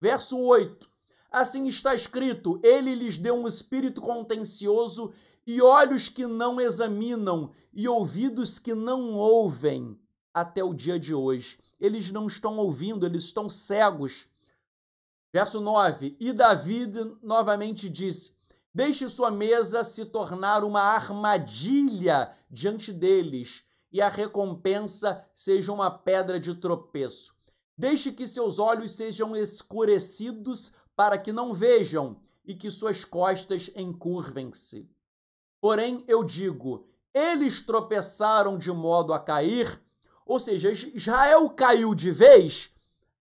Verso 8. Assim está escrito: Ele lhes deu um espírito contencioso e olhos que não examinam, e ouvidos que não ouvem até o dia de hoje. Eles não estão ouvindo, eles estão cegos. Verso 9: E Davi novamente disse: Deixe sua mesa se tornar uma armadilha diante deles, e a recompensa seja uma pedra de tropeço. Deixe que seus olhos sejam escurecidos para que não vejam, e que suas costas encurvem-se. Porém, eu digo, eles tropeçaram de modo a cair, ou seja, Israel caiu de vez?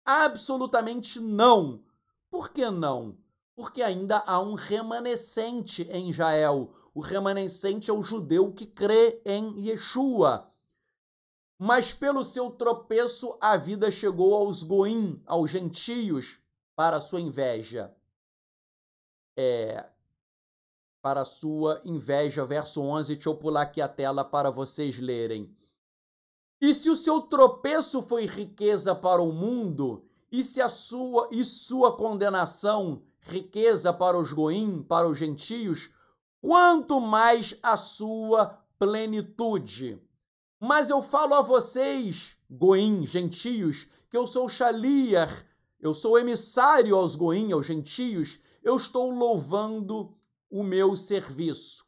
Absolutamente não. Por que não? Porque ainda há um remanescente em Israel. O remanescente é o judeu que crê em Yeshua. Mas pelo seu tropeço, a vida chegou aos goim, aos gentios, para sua inveja. É, para sua inveja. Verso 11, deixa eu pular aqui a tela para vocês lerem. E se o seu tropeço foi riqueza para o mundo, e se a sua e sua condenação riqueza para os goim, para os gentios, quanto mais a sua plenitude. Mas eu falo a vocês, goim, gentios, que eu sou xaliar, eu sou emissário aos goim, aos gentios, eu estou louvando o meu serviço.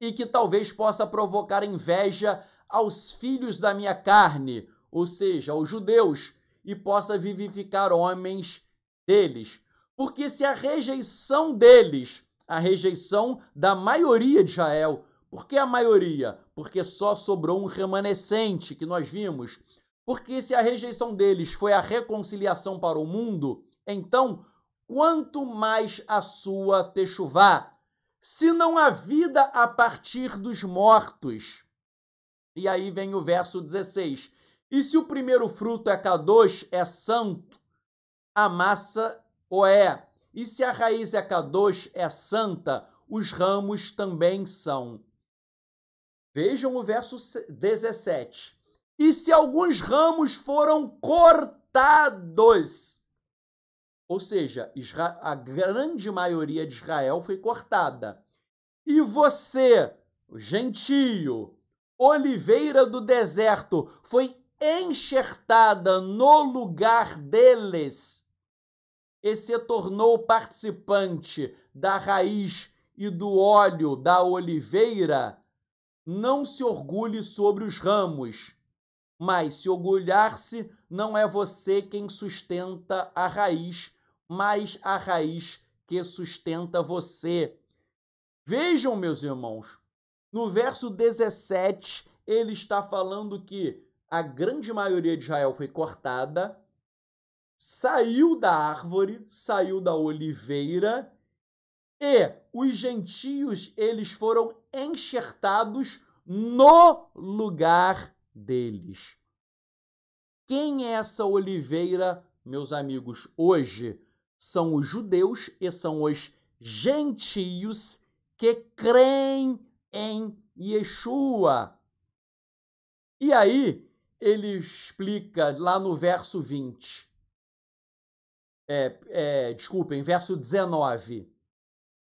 E que talvez possa provocar inveja aos filhos da minha carne, ou seja, aos judeus, e possa vivificar homens deles. Porque se a rejeição deles, a rejeição da maioria de Israel, por que a maioria? Porque só sobrou um remanescente que nós vimos. Porque se a rejeição deles foi a reconciliação para o mundo, então quanto mais a sua se não a vida a partir dos mortos. E aí vem o verso 16. E se o primeiro fruto é Kadosh, é santo, a massa o é. E se a raiz é Kadosh, é santa, os ramos também são. Vejam o verso 17. E se alguns ramos foram cortados, ou seja, a grande maioria de Israel foi cortada. E você, gentio, oliveira do deserto, foi enxertada no lugar deles e se tornou participante da raiz e do óleo da oliveira, não se orgulhe sobre os ramos. Mas se orgulhar-se, não é você quem sustenta a raiz, mas a raiz que sustenta você. Vejam, meus irmãos, no verso 17, ele está falando que a grande maioria de Israel foi cortada, saiu da árvore, saiu da oliveira, e os gentios, eles foram enxertados no lugar deles. Quem é essa oliveira, meus amigos, hoje? são os judeus e são os gentios que creem em Yeshua. E aí ele explica lá no verso 20. É, é, desculpem, verso 19.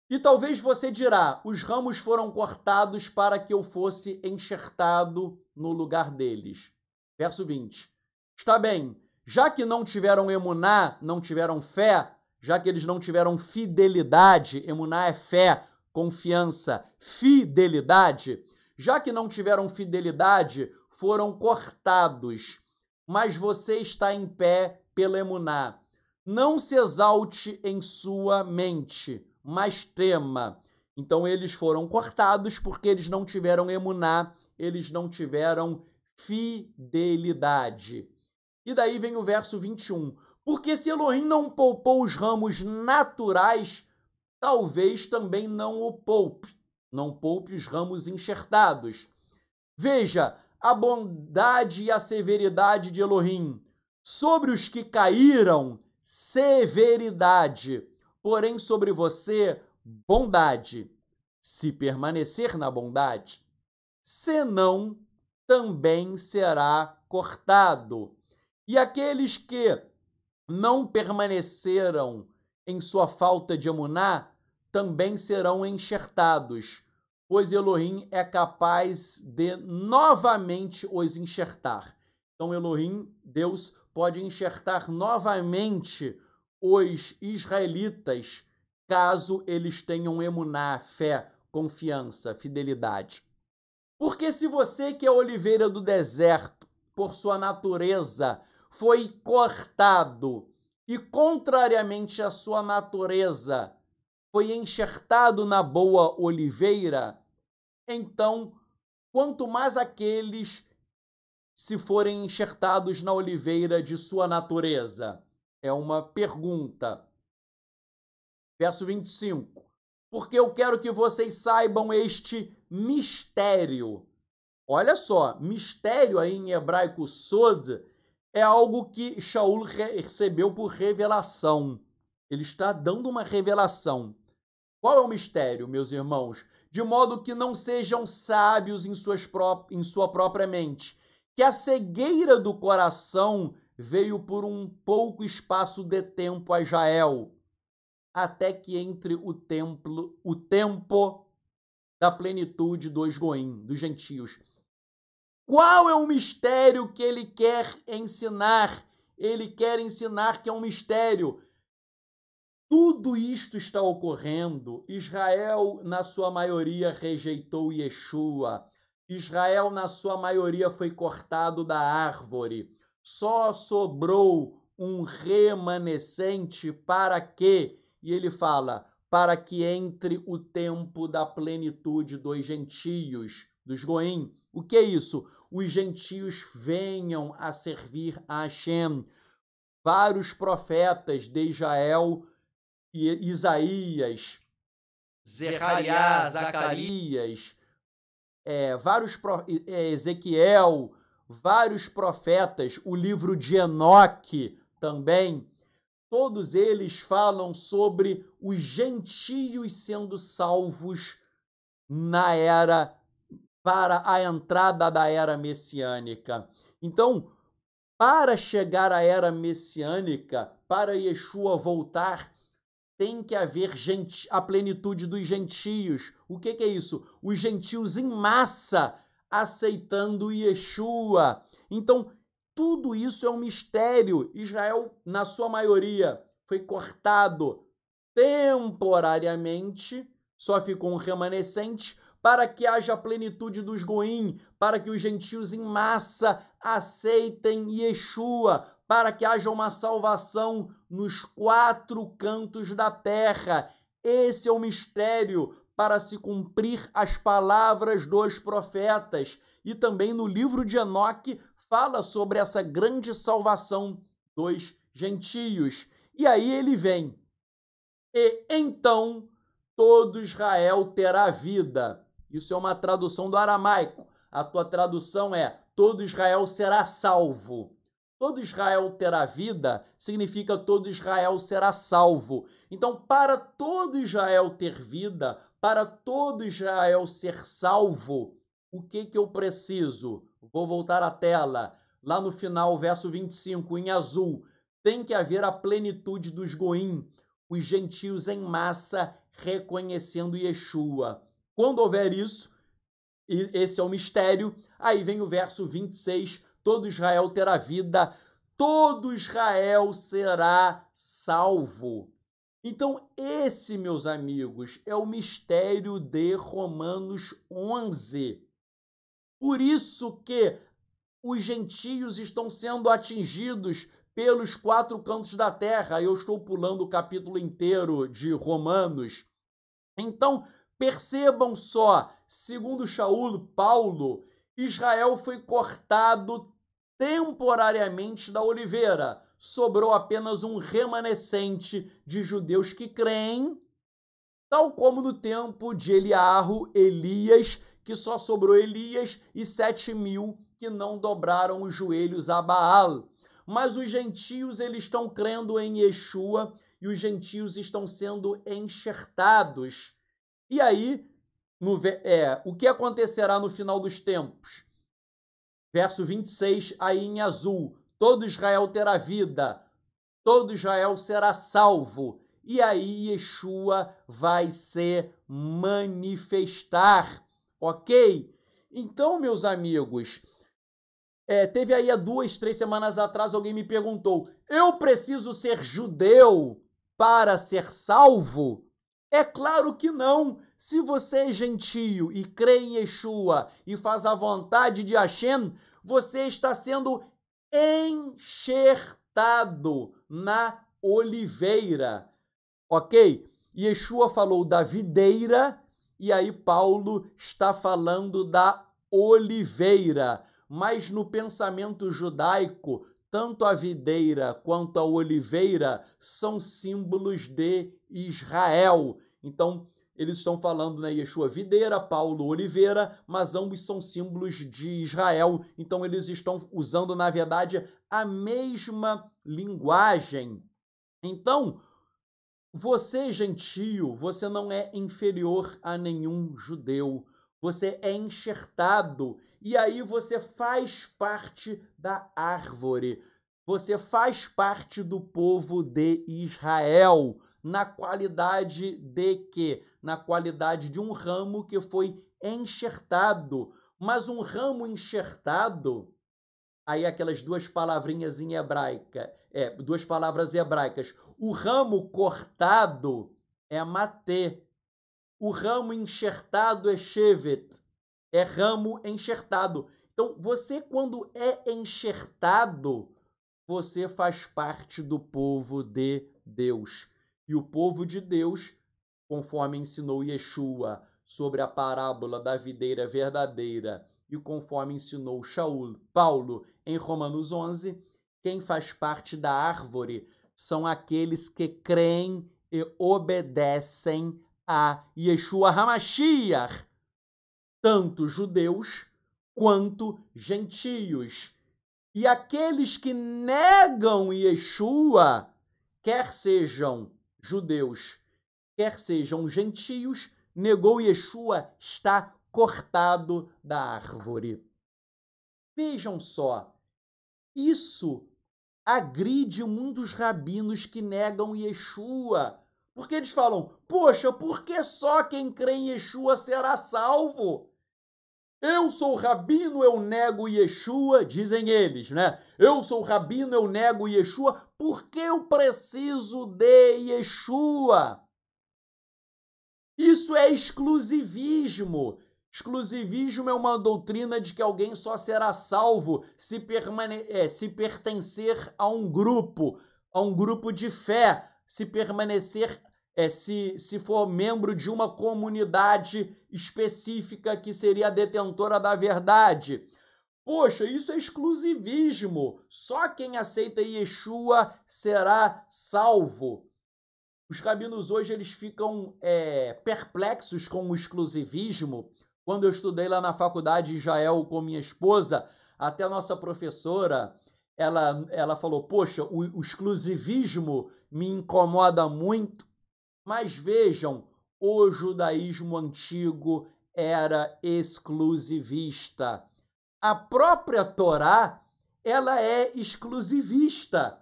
E talvez você dirá: os ramos foram cortados para que eu fosse enxertado no lugar deles. Verso 20. Está bem, já que não tiveram emuná, não tiveram fé, já que eles não tiveram fidelidade, emuná é fé, confiança, fidelidade, já que não tiveram fidelidade, foram cortados. Mas você está em pé pela emuná. Não se exalte em sua mente, mas tema. Então eles foram cortados porque eles não tiveram emuná, eles não tiveram fidelidade. E daí vem o verso 21. Porque se Elohim não poupou os ramos naturais, talvez também não o poupe. Não poupe os ramos enxertados. Veja a bondade e a severidade de Elohim. Sobre os que caíram, severidade, porém sobre você, bondade. Se permanecer na bondade, senão também será cortado. E aqueles que não permaneceram em sua falta de emuná também serão enxertados, pois Elohim é capaz de novamente os enxertar. Então Elohim, Deus, pode enxertar novamente os israelitas, caso eles tenham emuná, fé, confiança, fidelidade. Porque se você que é oliveira do deserto, por sua natureza, foi cortado e, contrariamente à sua natureza, foi enxertado na boa oliveira, então, quanto mais aqueles se forem enxertados na oliveira de sua natureza? É uma pergunta. Verso 25. Porque eu quero que vocês saibam este mistério. Olha só, mistério aí em hebraico sod é algo que Shaul recebeu por revelação. Ele está dando uma revelação. Qual é o mistério, meus irmãos? De modo que não sejam sábios em, suas pró em sua própria mente, que a cegueira do coração veio por um pouco espaço de tempo a Jael, até que entre o templo, o tempo da plenitude dos goim, dos gentios. Qual é o mistério que ele quer ensinar? Ele quer ensinar que é um mistério. Tudo isto está ocorrendo. Israel, na sua maioria, rejeitou Yeshua. Israel, na sua maioria, foi cortado da árvore. Só sobrou um remanescente para quê? e ele fala, para que entre o tempo da plenitude dos gentios, dos goim, o que é isso? Os gentios venham a servir a Hashem. Vários profetas de Israel, Isaías, Zecarias, Zacarias, é, vários é, Ezequiel, vários profetas, o livro de Enoque também, todos eles falam sobre os gentios sendo salvos na era para a entrada da era messiânica. Então, para chegar à era messiânica, para Yeshua voltar, tem que haver a plenitude dos gentios. O que, que é isso? Os gentios em massa aceitando Yeshua. Então, tudo isso é um mistério. Israel, na sua maioria, foi cortado temporariamente, só ficou um remanescente, para que haja plenitude dos goim, para que os gentios em massa aceitem Yeshua, para que haja uma salvação nos quatro cantos da terra. Esse é o mistério para se cumprir as palavras dos profetas. E também no livro de Enoque fala sobre essa grande salvação dos gentios. E aí ele vem. E então todo Israel terá vida. Isso é uma tradução do aramaico. A tua tradução é todo Israel será salvo. Todo Israel terá vida significa todo Israel será salvo. Então, para todo Israel ter vida, para todo Israel ser salvo, o que que eu preciso? Vou voltar à tela. Lá no final, verso 25, em azul, tem que haver a plenitude dos goim, os gentios em massa reconhecendo Yeshua. Quando houver isso, e esse é o mistério, aí vem o verso 26, todo Israel terá vida, todo Israel será salvo. Então, esse, meus amigos, é o mistério de Romanos 11. Por isso que os gentios estão sendo atingidos pelos quatro cantos da terra. Eu estou pulando o capítulo inteiro de Romanos. Então, Percebam só, segundo Shaul Paulo, Israel foi cortado temporariamente da oliveira. Sobrou apenas um remanescente de judeus que creem, tal como no tempo de Eliarro, Elias, que só sobrou Elias e sete mil que não dobraram os joelhos a Baal. Mas os gentios eles estão crendo em Yeshua e os gentios estão sendo enxertados. E aí, no, é, o que acontecerá no final dos tempos? Verso 26, aí em azul: Todo Israel terá vida, todo Israel será salvo. E aí, Yeshua vai se manifestar, ok? Então, meus amigos, é, teve aí há duas, três semanas atrás alguém me perguntou: eu preciso ser judeu para ser salvo? É claro que não. Se você é gentio e crê em Yeshua e faz a vontade de Hashem, você está sendo enxertado na oliveira. Ok? Yeshua falou da videira e aí Paulo está falando da oliveira. Mas no pensamento judaico, tanto a videira quanto a oliveira são símbolos de Israel. Então, eles estão falando, né, Yeshua Videira, Paulo Oliveira, mas ambos são símbolos de Israel. Então, eles estão usando, na verdade, a mesma linguagem. Então, você, gentio, você não é inferior a nenhum judeu. Você é enxertado. E aí você faz parte da árvore. Você faz parte do povo de Israel na qualidade de quê? Na qualidade de um ramo que foi enxertado. Mas um ramo enxertado, aí aquelas duas palavrinhas em hebraica, é, duas palavras hebraicas. O ramo cortado é matê. O ramo enxertado é chevet. É ramo enxertado. Então, você, quando é enxertado, você faz parte do povo de Deus. E o povo de Deus, conforme ensinou Yeshua sobre a parábola da videira verdadeira e conforme ensinou Shaul, Paulo em Romanos 11, quem faz parte da árvore são aqueles que creem e obedecem a Yeshua Hamashiach, tanto judeus quanto gentios. E aqueles que negam Yeshua, quer sejam judeus, quer sejam gentios, negou Yeshua, está cortado da árvore. Vejam só, isso agride muitos rabinos que negam Yeshua, porque eles falam: poxa, por que só quem crê em Yeshua será salvo? Eu sou rabino, eu nego Yeshua, dizem eles, né? Eu sou rabino, eu nego Yeshua, porque eu preciso de Yeshua. Isso é exclusivismo. Exclusivismo é uma doutrina de que alguém só será salvo se, é, se pertencer a um grupo, a um grupo de fé, se permanecer, é, se, se for membro de uma comunidade específica que seria a detentora da verdade. Poxa, isso é exclusivismo. Só quem aceita Yeshua será salvo. Os rabinos hoje eles ficam é, perplexos com o exclusivismo. Quando eu estudei lá na faculdade Israel com minha esposa, até a nossa professora, ela, ela falou, poxa, o, o exclusivismo me incomoda muito. Mas vejam, o judaísmo antigo era exclusivista. A própria Torá, ela é exclusivista.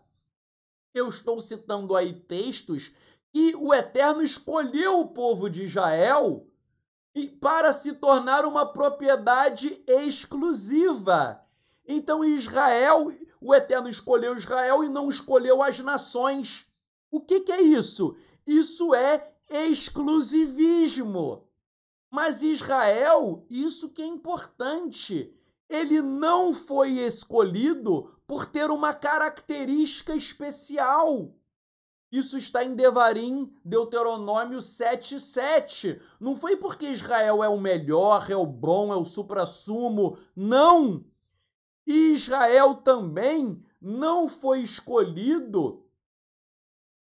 Eu estou citando aí textos que o Eterno escolheu o povo de Israel e para se tornar uma propriedade exclusiva. Então Israel, o Eterno escolheu Israel e não escolheu as nações. O que, que é isso? Isso é exclusivismo. Mas Israel, isso que é importante, ele não foi escolhido por ter uma característica especial. Isso está em Devarim, Deuteronômio 7:7. Não foi porque Israel é o melhor, é o bom, é o suprassumo, não. E Israel também não foi escolhido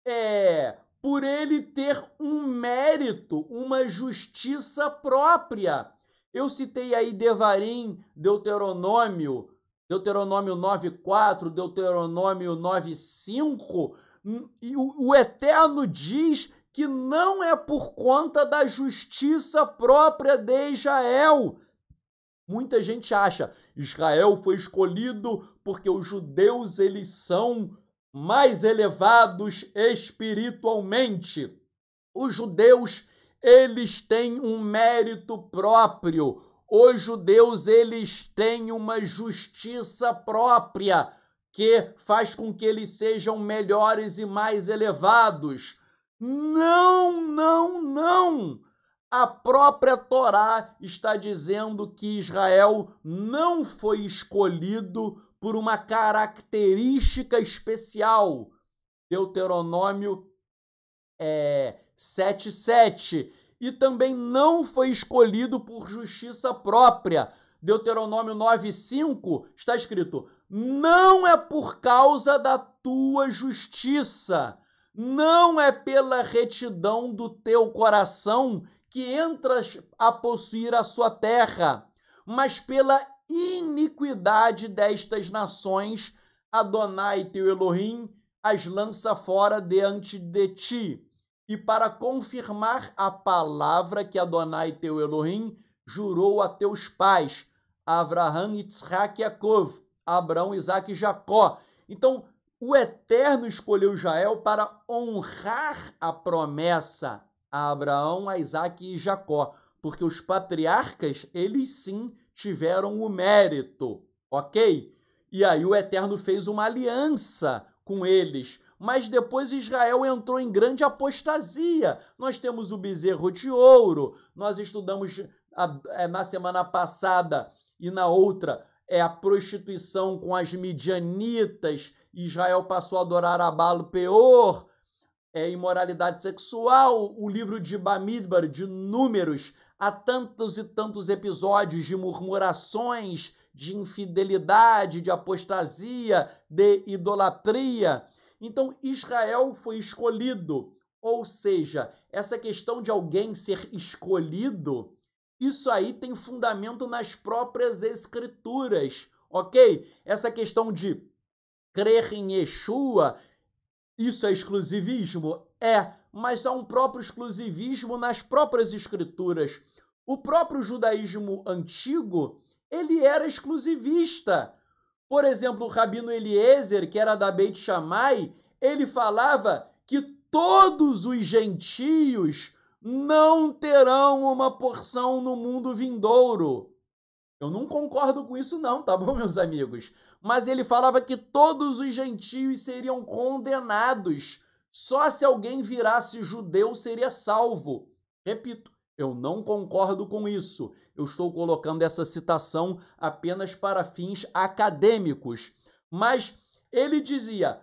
é, por ele ter um mérito, uma justiça própria. Eu citei aí Devarim, Deuteronômio, Deuteronômio 9,4, Deuteronômio 9,5, hum, e o, o Eterno diz que não é por conta da justiça própria de Israel. Muita gente acha Israel foi escolhido porque os judeus eles são mais elevados espiritualmente. Os judeus, eles têm um mérito próprio. Os judeus, eles têm uma justiça própria que faz com que eles sejam melhores e mais elevados. Não, não, não! A própria Torá está dizendo que Israel não foi escolhido por uma característica especial. Deuteronômio é, 7,7. E também não foi escolhido por justiça própria. Deuteronômio 9,5 está escrito: Não é por causa da tua justiça, não é pela retidão do teu coração que entras a possuir a sua terra, mas pela iniquidade destas nações, Adonai teu Elohim as lança fora diante de ti. E para confirmar a palavra que Adonai teu Elohim jurou a teus pais, Abraham, Isaac e Abraão, Isaac e Jacó. Então, o Eterno escolheu Israel para honrar a promessa a Abraão, a Isaac e Jacó, porque os patriarcas, eles sim, tiveram o mérito, ok? E aí o Eterno fez uma aliança com eles. Mas depois Israel entrou em grande apostasia. Nós temos o bezerro de ouro, nós estudamos é, na semana passada e na outra é a prostituição com as midianitas. Israel passou a adorar a Baal Peor. É imoralidade sexual, o livro de Bamidbar, de Números, a tantos e tantos episódios de murmurações, de infidelidade, de apostasia, de idolatria. Então, Israel foi escolhido, ou seja, essa questão de alguém ser escolhido, isso aí tem fundamento nas próprias escrituras, ok? Essa questão de crer em Yeshua, isso é exclusivismo? É, mas há um próprio exclusivismo nas próprias escrituras. O próprio judaísmo antigo, ele era exclusivista. Por exemplo, o rabino Eliezer, que era da Beit Shammai, ele falava que todos os gentios não terão uma porção no mundo vindouro. Eu não concordo com isso não, tá bom, meus amigos? Mas ele falava que todos os gentios seriam condenados só se alguém virasse judeu seria salvo. Repito, eu não concordo com isso. Eu estou colocando essa citação apenas para fins acadêmicos. Mas ele dizia: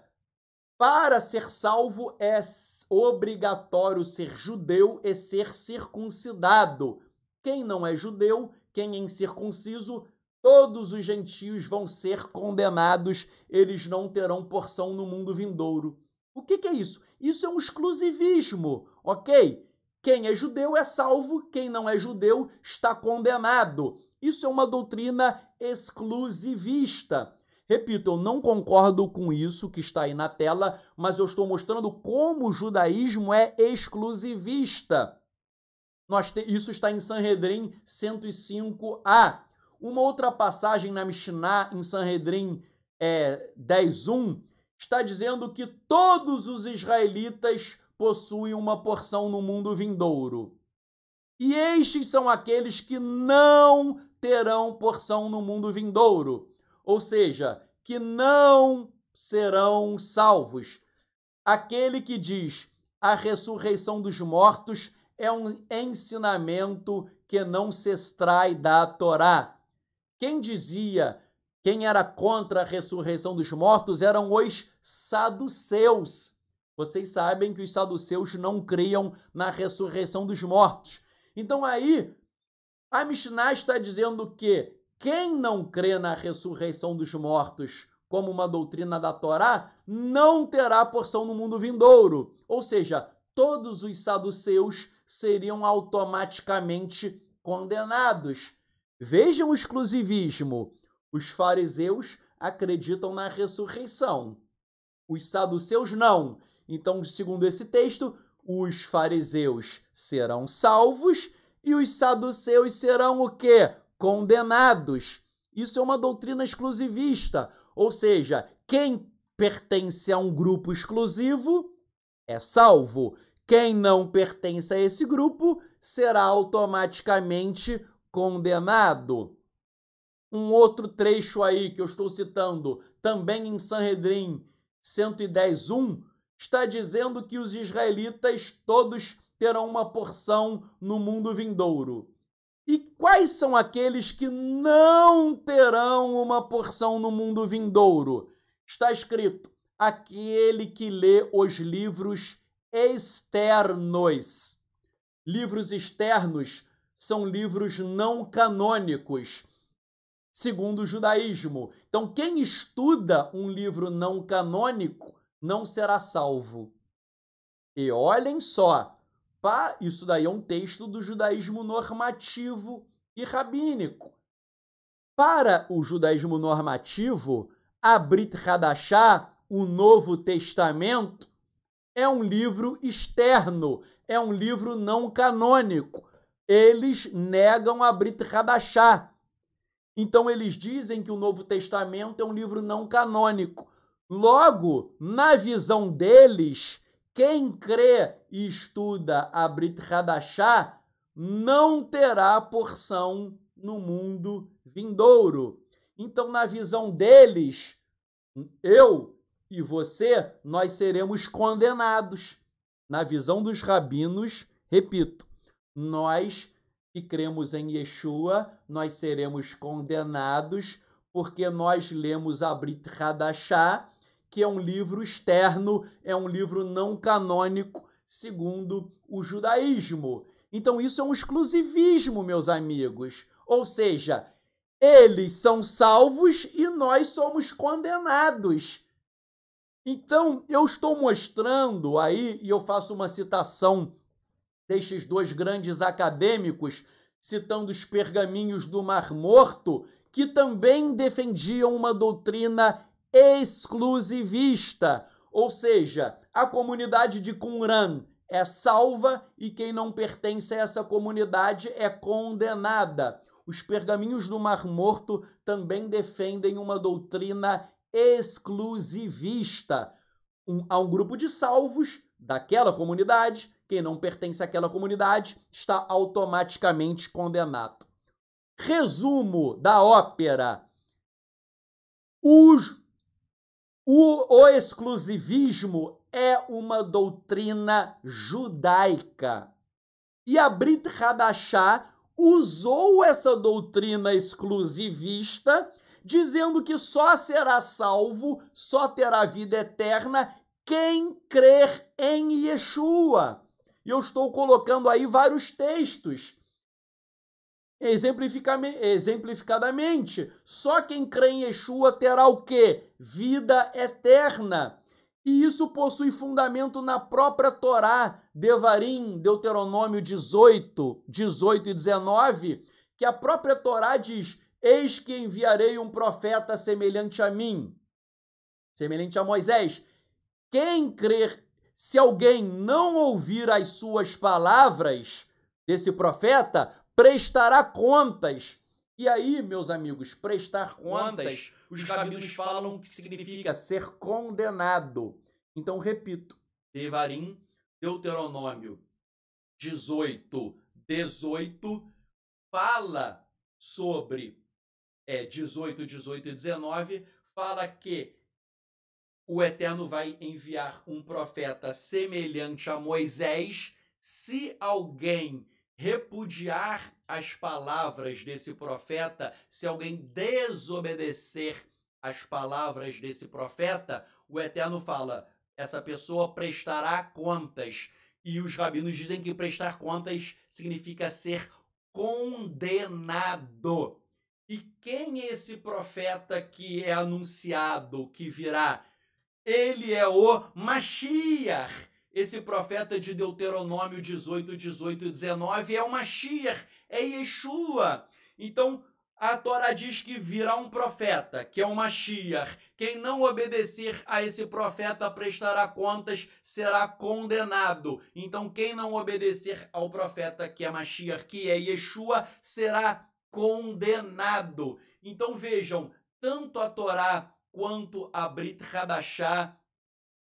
para ser salvo é obrigatório ser judeu e ser circuncidado. Quem não é judeu, quem é incircunciso, todos os gentios vão ser condenados, eles não terão porção no mundo vindouro. O que, que é isso? Isso é um exclusivismo, ok? Quem é judeu é salvo, quem não é judeu está condenado. Isso é uma doutrina exclusivista. Repito, eu não concordo com isso que está aí na tela, mas eu estou mostrando como o judaísmo é exclusivista. Te... Isso está em Sanhedrin 105a. Uma outra passagem na Mishnah, em Sanhedrin é, 10.1, está dizendo que todos os israelitas possuem uma porção no mundo vindouro. E estes são aqueles que não terão porção no mundo vindouro, ou seja, que não serão salvos. Aquele que diz a ressurreição dos mortos é um ensinamento que não se extrai da Torá. Quem dizia quem era contra a ressurreição dos mortos eram os saduceus. Vocês sabem que os saduceus não criam na ressurreição dos mortos. Então aí, a Mishnah está dizendo que quem não crê na ressurreição dos mortos como uma doutrina da Torá não terá porção no mundo vindouro. Ou seja, todos os saduceus seriam automaticamente condenados. Vejam o exclusivismo. Os fariseus acreditam na ressurreição. Os saduceus não. Então, segundo esse texto, os fariseus serão salvos e os saduceus serão o quê? Condenados. Isso é uma doutrina exclusivista, ou seja, quem pertence a um grupo exclusivo é salvo. Quem não pertence a esse grupo será automaticamente condenado. Um outro trecho aí que eu estou citando, também em Sanhedrin 110.1, está dizendo que os israelitas todos terão uma porção no mundo vindouro. E quais são aqueles que não terão uma porção no mundo vindouro? Está escrito: aquele que lê os livros externos. Livros externos são livros não canônicos segundo o judaísmo. Então, quem estuda um livro não canônico não será salvo. E olhem só, pá, isso daí é um texto do judaísmo normativo e rabínico. Para o judaísmo normativo, a Brit Hadashá o Novo Testamento, é um livro externo, é um livro não canônico. Eles negam a Brit Hadashah, então eles dizem que o Novo Testamento é um livro não canônico. Logo, na visão deles, quem crê e estuda a Brit Hadashah não terá porção no mundo vindouro. Então, na visão deles, eu e você, nós seremos condenados. Na visão dos rabinos, repito, nós que cremos em Yeshua, nós seremos condenados, porque nós lemos a Brit Hadashah, que é um livro externo, é um livro não canônico, segundo o judaísmo. Então isso é um exclusivismo, meus amigos. Ou seja, eles são salvos e nós somos condenados. Então eu estou mostrando aí, e eu faço uma citação destes dois grandes acadêmicos, citando os pergaminhos do Mar Morto, que também defendiam uma doutrina exclusivista, ou seja, a comunidade de Qumran é salva e quem não pertence a essa comunidade é condenada. Os pergaminhos do Mar Morto também defendem uma doutrina exclusivista. Um, há um grupo de salvos daquela comunidade quem não pertence àquela comunidade está automaticamente condenado. Resumo da ópera. Os, o, o exclusivismo é uma doutrina judaica. E a Brit Hadashah usou essa doutrina exclusivista, dizendo que só será salvo, só terá vida eterna quem crer em Yeshua. E eu estou colocando aí vários textos. Exemplificadamente, só quem crê em Yeshua terá o quê? Vida eterna. E isso possui fundamento na própria Torá, Devarim, Deuteronômio 18, 18 e 19, que a própria Torá diz: Eis que enviarei um profeta semelhante a mim, semelhante a Moisés. Quem crer se alguém não ouvir as suas palavras desse profeta, prestará contas. E aí, meus amigos, prestar contas, os rabinos falam que significa ser condenado. Então, repito, Devarim, Deuteronômio 18, 18, fala sobre é, 18, 18 e 19, fala que o Eterno vai enviar um profeta semelhante a Moisés, se alguém repudiar as palavras desse profeta, se alguém desobedecer as palavras desse profeta, o Eterno fala: essa pessoa prestará contas. E os rabinos dizem que prestar contas significa ser condenado. E quem é esse profeta que é anunciado que virá? Ele é o Mashiach. Esse profeta de Deuteronômio 18, 18 e 19 é o Mashiach, é Yeshua. Então, a Torá diz que virá um profeta, que é o Mashiach. Quem não obedecer a esse profeta prestará contas, será condenado. Então, quem não obedecer ao profeta, que é Mashiach, que é Yeshua, será condenado. Então, vejam, tanto a Torá quanto a Brit Hadashah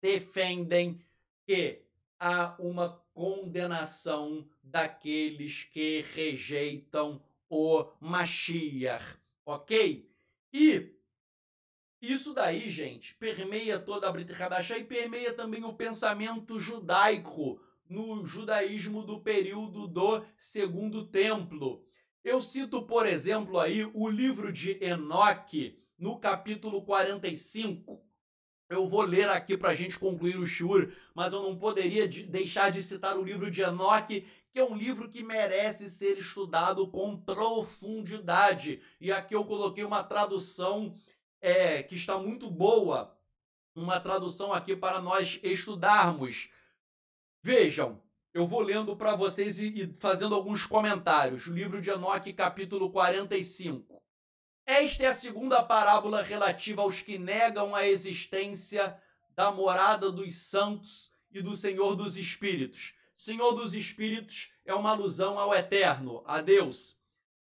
defendem que há uma condenação daqueles que rejeitam o Mashiach, ok? E isso daí, gente, permeia toda a Brit Hadashah e permeia também o pensamento judaico no judaísmo do período do Segundo Templo. Eu cito, por exemplo, aí o livro de Enoque, no capítulo 45. Eu vou ler aqui para a gente concluir o Shur, mas eu não poderia de deixar de citar o livro de Enoch, que é um livro que merece ser estudado com profundidade. E aqui eu coloquei uma tradução é, que está muito boa, uma tradução aqui para nós estudarmos. Vejam, eu vou lendo para vocês e, e fazendo alguns comentários. Livro de Enoch, capítulo 45. Esta é a segunda parábola relativa aos que negam a existência da morada dos santos e do Senhor dos Espíritos. Senhor dos Espíritos é uma alusão ao eterno, a Deus.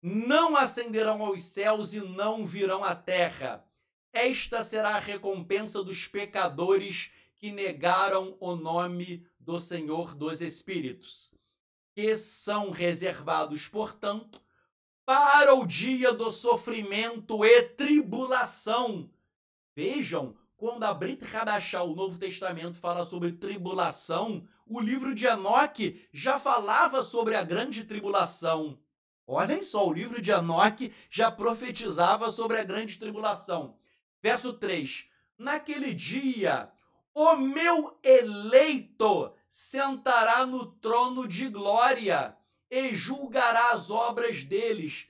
Não ascenderão aos céus e não virão à terra. Esta será a recompensa dos pecadores que negaram o nome do Senhor dos Espíritos, que são reservados, portanto, para o dia do sofrimento e tribulação. Vejam, quando a Brit Hadashah, o Novo Testamento, fala sobre tribulação, o livro de Enoque já falava sobre a grande tribulação. Olhem só, o livro de Enoque já profetizava sobre a grande tribulação. Verso 3: Naquele dia, o meu eleito sentará no trono de glória e julgará as obras deles.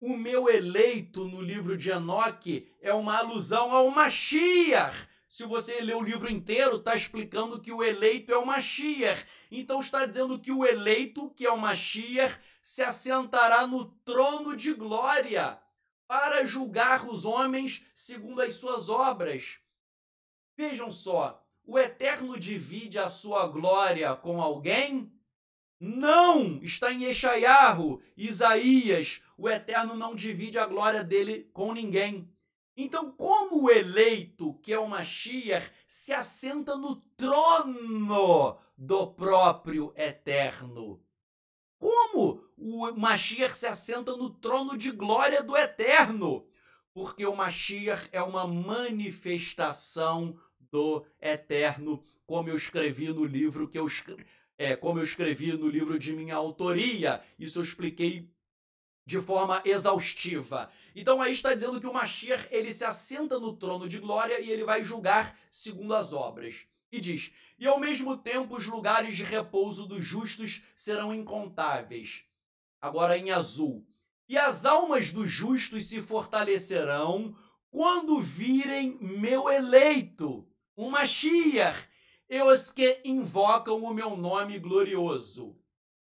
O meu eleito no livro de Enoque é uma alusão ao Mashiach. Se você ler o livro inteiro, está explicando que o eleito é o Mashiach. Então está dizendo que o eleito, que é o Mashiach, se assentará no trono de glória para julgar os homens segundo as suas obras. Vejam só, o Eterno divide a sua glória com alguém? não está em Eshaiarro, Isaías, o Eterno não divide a glória dele com ninguém. Então, como o eleito, que é o Mashiach, se assenta no trono do próprio Eterno? Como o Mashiach se assenta no trono de glória do Eterno? Porque o Mashiach é uma manifestação do Eterno, como eu escrevi no livro que eu escrevi é, como eu escrevi no livro de minha autoria, isso eu expliquei de forma exaustiva. Então aí está dizendo que o Mashiach, ele se assenta no trono de glória e ele vai julgar segundo as obras. E diz: "E ao mesmo tempo os lugares de repouso dos justos serão incontáveis." Agora em azul. "E as almas dos justos se fortalecerão quando virem meu eleito, o Mashiach, e os que invocam o meu nome glorioso.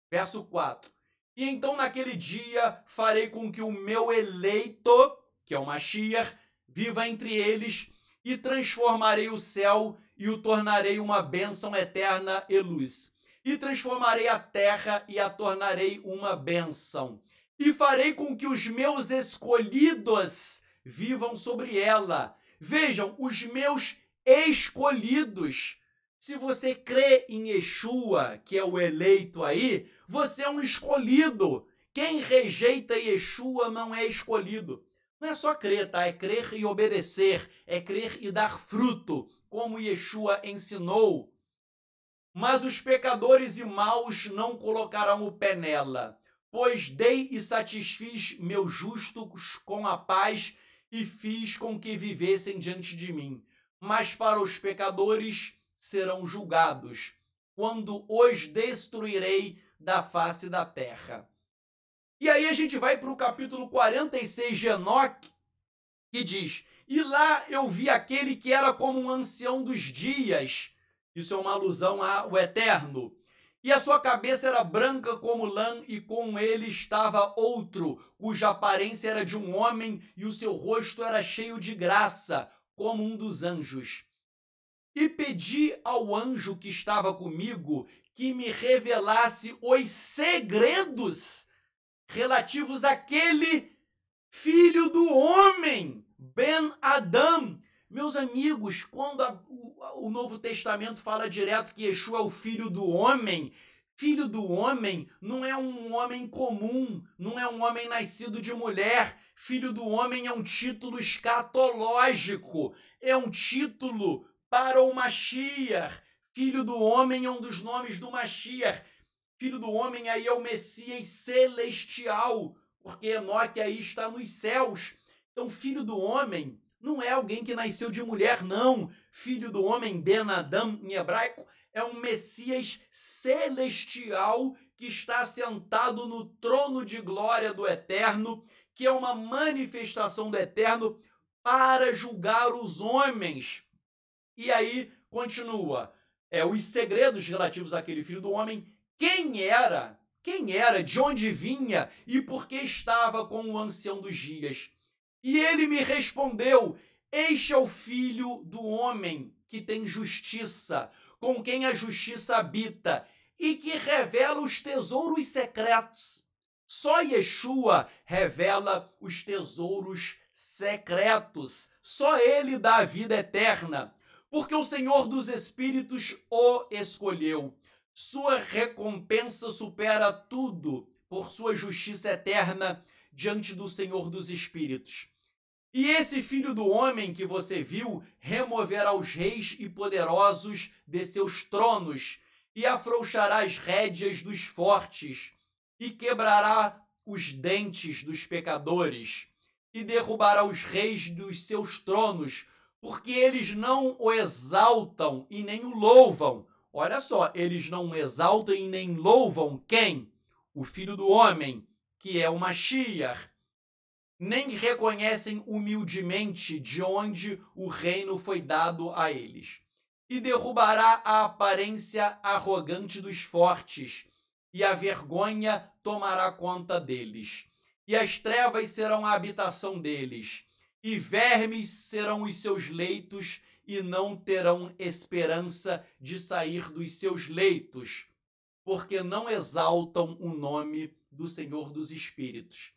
Verso 4. E então naquele dia farei com que o meu eleito, que é o Mashiach, viva entre eles, e transformarei o céu e o tornarei uma bênção eterna e luz. E transformarei a terra e a tornarei uma bênção. E farei com que os meus escolhidos vivam sobre ela. Vejam, os meus escolhidos se você crê em Yeshua, que é o eleito aí, você é um escolhido. Quem rejeita Yeshua não é escolhido. Não é só crer, tá? É crer e obedecer, é crer e dar fruto, como Yeshua ensinou. Mas os pecadores e maus não colocarão o pé nela, pois dei e satisfiz meus justos com a paz e fiz com que vivessem diante de mim. Mas para os pecadores serão julgados, quando os destruirei da face da terra. E aí a gente vai para o capítulo 46 de Enoque, que diz: E lá eu vi aquele que era como um ancião dos dias. Isso é uma alusão ao eterno. E a sua cabeça era branca como lã, e com ele estava outro, cuja aparência era de um homem, e o seu rosto era cheio de graça, como um dos anjos. E pedi ao anjo que estava comigo que me revelasse os segredos relativos àquele filho do homem, Ben Adam. Meus amigos, quando a, o, o Novo Testamento fala direto que Yeshua é o filho do homem, Filho do homem não é um homem comum, não é um homem nascido de mulher. Filho do homem é um título escatológico, é um título para o Mashiach. Filho do homem é um dos nomes do Mashiach. Filho do homem aí é o Messias celestial, porque Enoque aí está nos céus. Então, filho do homem não é alguém que nasceu de mulher, não. Filho do homem, Adam em hebraico, é um Messias celestial que está sentado no trono de glória do Eterno, que é uma manifestação do Eterno para julgar os homens. E aí continua. É, os segredos relativos àquele filho do homem, quem era, quem era, de onde vinha e por que estava com o ancião dos dias. E ele me respondeu: Este é o filho do homem que tem justiça, com quem a justiça habita e que revela os tesouros secretos. Só Yeshua revela os tesouros secretos. Só ele dá a vida eterna porque o Senhor dos Espíritos o escolheu. Sua recompensa supera tudo por sua justiça eterna diante do Senhor dos Espíritos. E esse filho do homem que você viu removerá os reis e poderosos de seus tronos, e afrouxará as rédeas dos fortes, e quebrará os dentes dos pecadores, e derrubará os reis dos seus tronos, porque eles não o exaltam e nem o louvam. Olha só, eles não exaltam e nem louvam quem? O filho do homem, que é o Mashiach. Nem reconhecem humildemente de onde o reino foi dado a eles. E derrubará a aparência arrogante dos fortes, e a vergonha tomará conta deles. E as trevas serão a habitação deles e vermes serão os seus leitos, e não terão esperança de sair dos seus leitos, porque não exaltam o nome do Senhor dos Espíritos.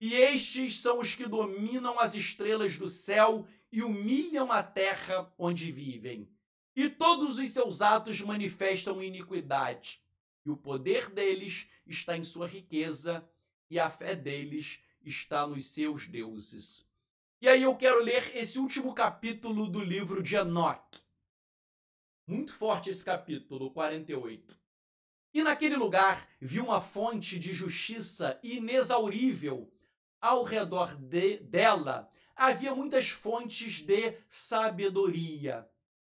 E estes são os que dominam as estrelas do céu e humilham a terra onde vivem. E todos os seus atos manifestam iniquidade. E o poder deles está em sua riqueza, e a fé deles está nos seus deuses. E aí eu quero ler esse último capítulo do livro de Enoch. Muito forte esse capítulo, 48. E naquele lugar vi uma fonte de justiça inexaurível. Ao redor de, dela havia muitas fontes de sabedoria.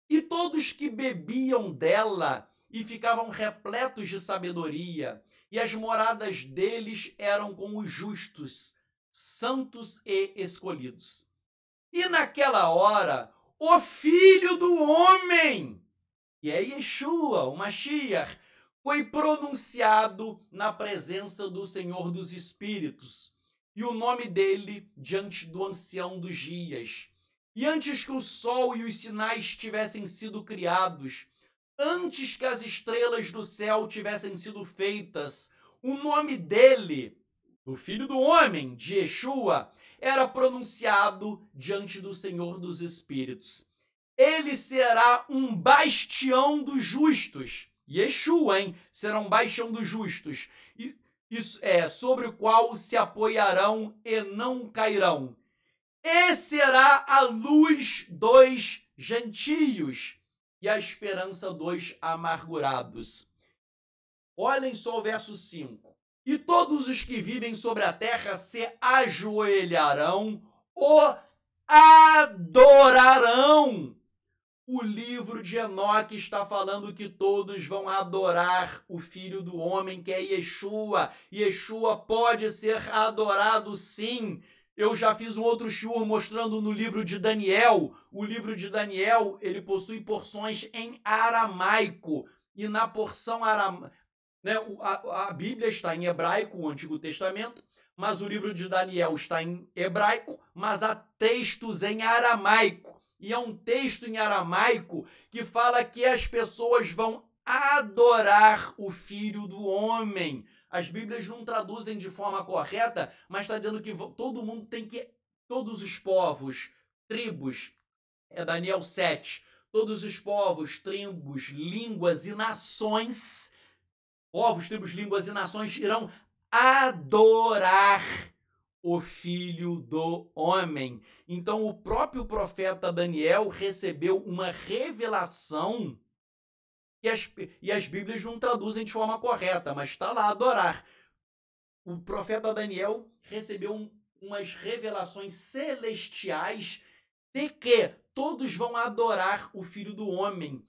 E todos que bebiam dela e ficavam repletos de sabedoria, e as moradas deles eram com os justos, santos e escolhidos. E naquela hora, o filho do homem, que é Yeshua, o Mashiach, foi pronunciado na presença do Senhor dos Espíritos, e o nome dele diante do ancião dos dias. E antes que o sol e os sinais tivessem sido criados, antes que as estrelas do céu tivessem sido feitas, o nome dele o filho do homem, de Yeshua, era pronunciado diante do Senhor dos Espíritos. Ele será um bastião dos justos. Yeshua, hein? Será um bastião dos justos. E, isso é sobre o qual se apoiarão e não cairão. E será a luz dos gentios e a esperança dos amargurados. Olhem só o verso 5. E todos os que vivem sobre a terra se ajoelharão, o adorarão. O livro de Enoque está falando que todos vão adorar o filho do homem, que é Yeshua. Yeshua pode ser adorado sim. Eu já fiz um outro show mostrando no livro de Daniel. O livro de Daniel, ele possui porções em aramaico. E na porção arama. Né? O, a, a Bíblia está em hebraico, o Antigo Testamento, mas o livro de Daniel está em hebraico, mas há textos em aramaico. E é um texto em aramaico que fala que as pessoas vão adorar o filho do homem. As Bíblias não traduzem de forma correta, mas está dizendo que todo mundo tem que. Todos os povos, tribos, é Daniel 7. Todos os povos, tribos, línguas e nações povos, tribos, línguas e nações irão adorar o filho do homem. Então, o próprio profeta Daniel recebeu uma revelação e as, e as Bíblias não traduzem de forma correta, mas está lá adorar. O profeta Daniel recebeu um, umas revelações celestiais de que todos vão adorar o filho do homem.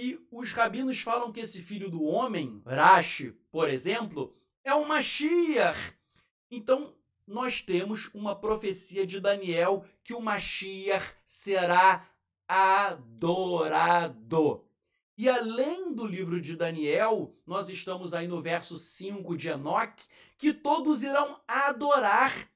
E os rabinos falam que esse filho do homem, Rashi, por exemplo, é o Mashiach. Então, nós temos uma profecia de Daniel que o Mashiach será adorado. E além do livro de Daniel, nós estamos aí no verso 5 de Enoque, que todos irão adorar.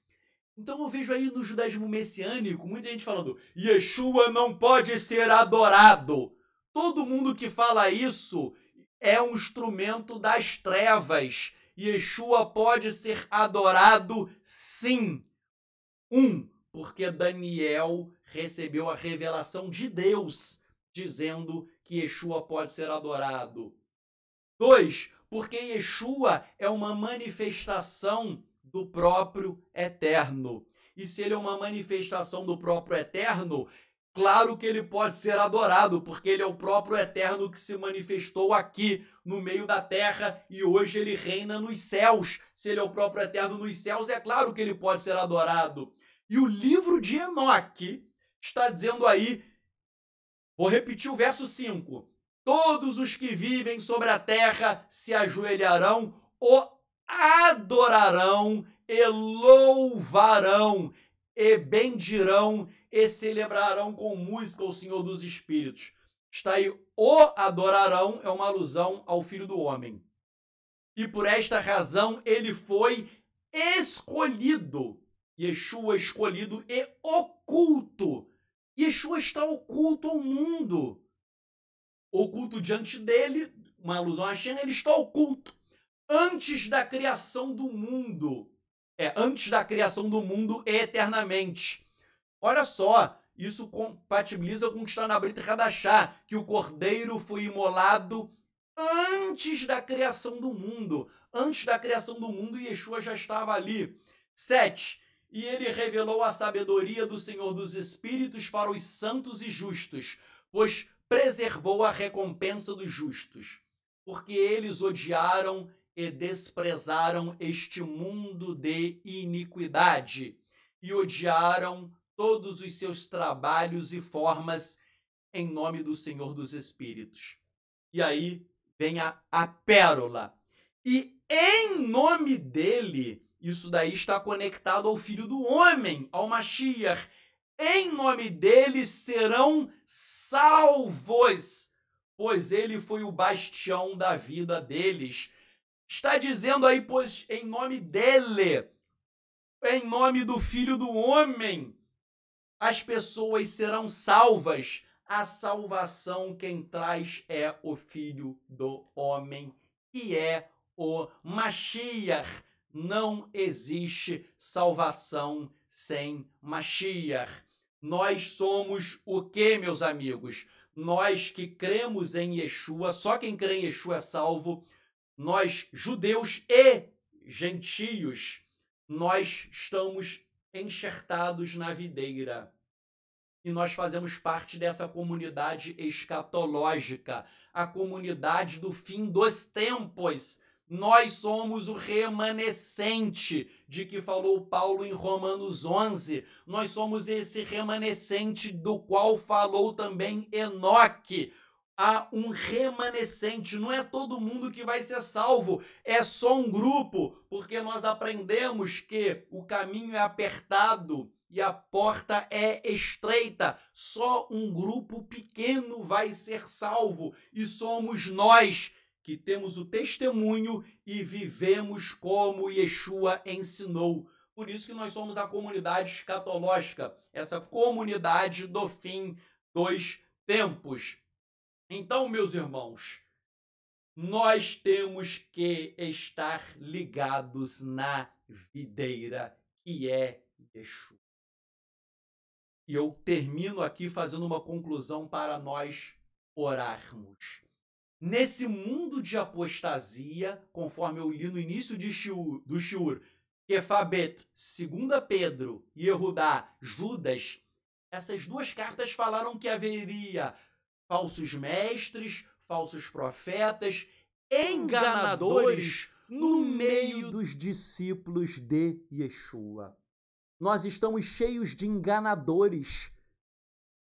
Então eu vejo aí no judaísmo messiânico muita gente falando: Yeshua não pode ser adorado. Todo mundo que fala isso é um instrumento das trevas. Yeshua pode ser adorado sim. Um, porque Daniel recebeu a revelação de Deus dizendo que Yeshua pode ser adorado. Dois, porque Yeshua é uma manifestação do próprio eterno. E se ele é uma manifestação do próprio eterno, Claro que ele pode ser adorado, porque ele é o próprio Eterno que se manifestou aqui no meio da terra e hoje ele reina nos céus. Se ele é o próprio Eterno nos céus, é claro que ele pode ser adorado. E o livro de Enoque está dizendo aí, vou repetir o verso 5: Todos os que vivem sobre a terra se ajoelharão, o adorarão e louvarão e bendirão e celebrarão com música o Senhor dos Espíritos. Está aí, o adorarão é uma alusão ao Filho do Homem. E por esta razão ele foi escolhido. Yeshua é escolhido e oculto. Yeshua está oculto ao mundo. Oculto diante dele, uma alusão à China, ele está oculto. Antes da criação do mundo. É, antes da criação do mundo e eternamente. Olha só, isso compatibiliza com o que está na Brita Radachá, que o cordeiro foi imolado antes da criação do mundo. Antes da criação do mundo, Yeshua já estava ali. 7. E ele revelou a sabedoria do Senhor dos Espíritos para os santos e justos, pois preservou a recompensa dos justos. Porque eles odiaram e desprezaram este mundo de iniquidade e odiaram todos os seus trabalhos e formas em nome do Senhor dos Espíritos. E aí vem a, a pérola. E em nome dele, isso daí está conectado ao Filho do Homem, ao Mashiach. Em nome dele serão salvos, pois ele foi o bastião da vida deles. Está dizendo aí, pois, em nome dele, em nome do Filho do Homem, as pessoas serão salvas. A salvação quem traz é o Filho do Homem, que é o Mashiach. Não existe salvação sem Mashiach. Nós somos o que, meus amigos? Nós que cremos em Yeshua, só quem crê em Yeshua é salvo. Nós, judeus e gentios, nós estamos enxertados na videira. E nós fazemos parte dessa comunidade escatológica, a comunidade do fim dos tempos. Nós somos o remanescente de que falou Paulo em Romanos 11. Nós somos esse remanescente do qual falou também Enoque há um remanescente, não é todo mundo que vai ser salvo, é só um grupo, porque nós aprendemos que o caminho é apertado e a porta é estreita, só um grupo pequeno vai ser salvo, e somos nós que temos o testemunho e vivemos como Yeshua ensinou. Por isso que nós somos a comunidade escatológica, essa comunidade do fim dos tempos. Então, meus irmãos, nós temos que estar ligados na videira que é Yeshua. E eu termino aqui fazendo uma conclusão para nós orarmos. Nesse mundo de apostasia, conforme eu li no início de Shiur, do Shiur, Efabet, segunda Pedro e Erudá, Judas, essas duas cartas falaram que haveria falsos mestres, falsos profetas, enganadores no meio dos discípulos de Yeshua. Nós estamos cheios de enganadores.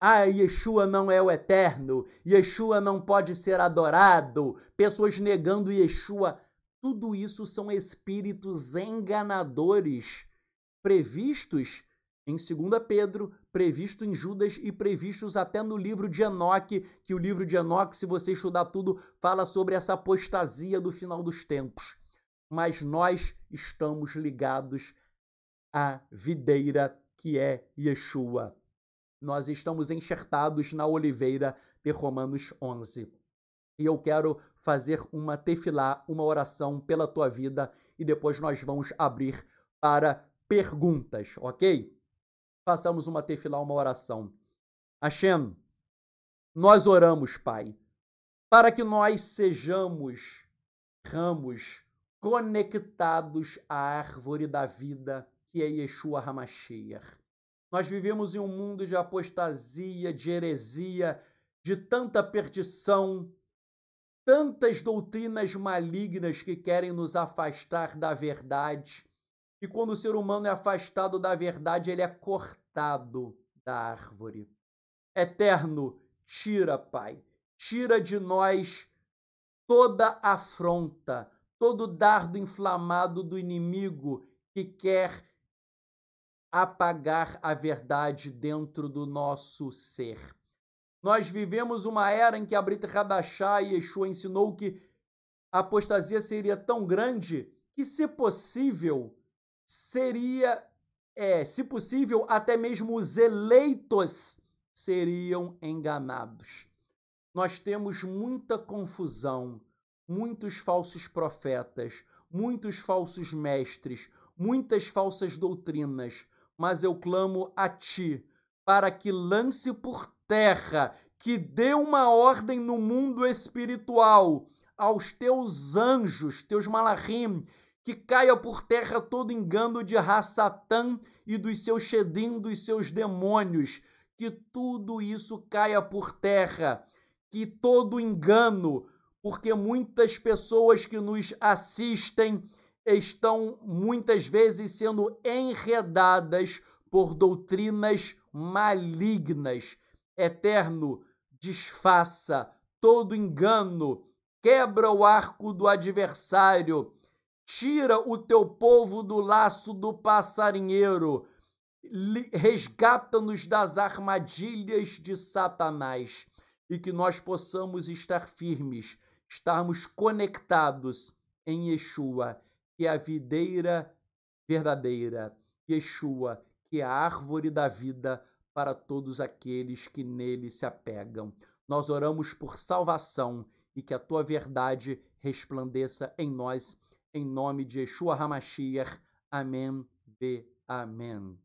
Ah, Yeshua não é o eterno, Yeshua não pode ser adorado, pessoas negando Yeshua. Tudo isso são espíritos enganadores previstos em 2 Pedro, previsto em Judas e previstos até no livro de Enoque, que o livro de Enoque, se você estudar tudo, fala sobre essa apostasia do final dos tempos. Mas nós estamos ligados à videira que é Yeshua. Nós estamos enxertados na oliveira de Romanos 11. E eu quero fazer uma tefilá, uma oração pela tua vida e depois nós vamos abrir para perguntas, ok? façamos uma tefilá, uma oração. Hashem, nós oramos, Pai, para que nós sejamos ramos conectados à árvore da vida, que é Yeshua Hamashiach. Nós vivemos em um mundo de apostasia, de heresia, de tanta perdição, tantas doutrinas malignas que querem nos afastar da verdade. E quando o ser humano é afastado da verdade, ele é cortado da árvore. Eterno, tira, Pai, tira de nós toda afronta, todo dardo inflamado do inimigo que quer apagar a verdade dentro do nosso ser. Nós vivemos uma era em que a Brita Radachá e Yeshua ensinou que a apostasia seria tão grande que, se possível, seria, é, se possível, até mesmo os eleitos seriam enganados. Nós temos muita confusão, muitos falsos profetas, muitos falsos mestres, muitas falsas doutrinas, mas eu clamo a ti para que lance por terra, que dê uma ordem no mundo espiritual aos teus anjos, teus malachim, que caia por terra todo engano de Rassatã e dos seus Shedim, dos seus demônios. Que tudo isso caia por terra. Que todo engano, porque muitas pessoas que nos assistem estão muitas vezes sendo enredadas por doutrinas malignas. Eterno, desfaça todo engano, quebra o arco do adversário Tira o teu povo do laço do passarinheiro, resgata-nos das armadilhas de Satanás e que nós possamos estar firmes, estarmos conectados em Yeshua, que é a videira verdadeira, Yeshua, que é a árvore da vida para todos aqueles que nele se apegam. Nós oramos por salvação e que a tua verdade resplandeça em nós em nome de Yeshua HaMashiach. Amém. Be amém.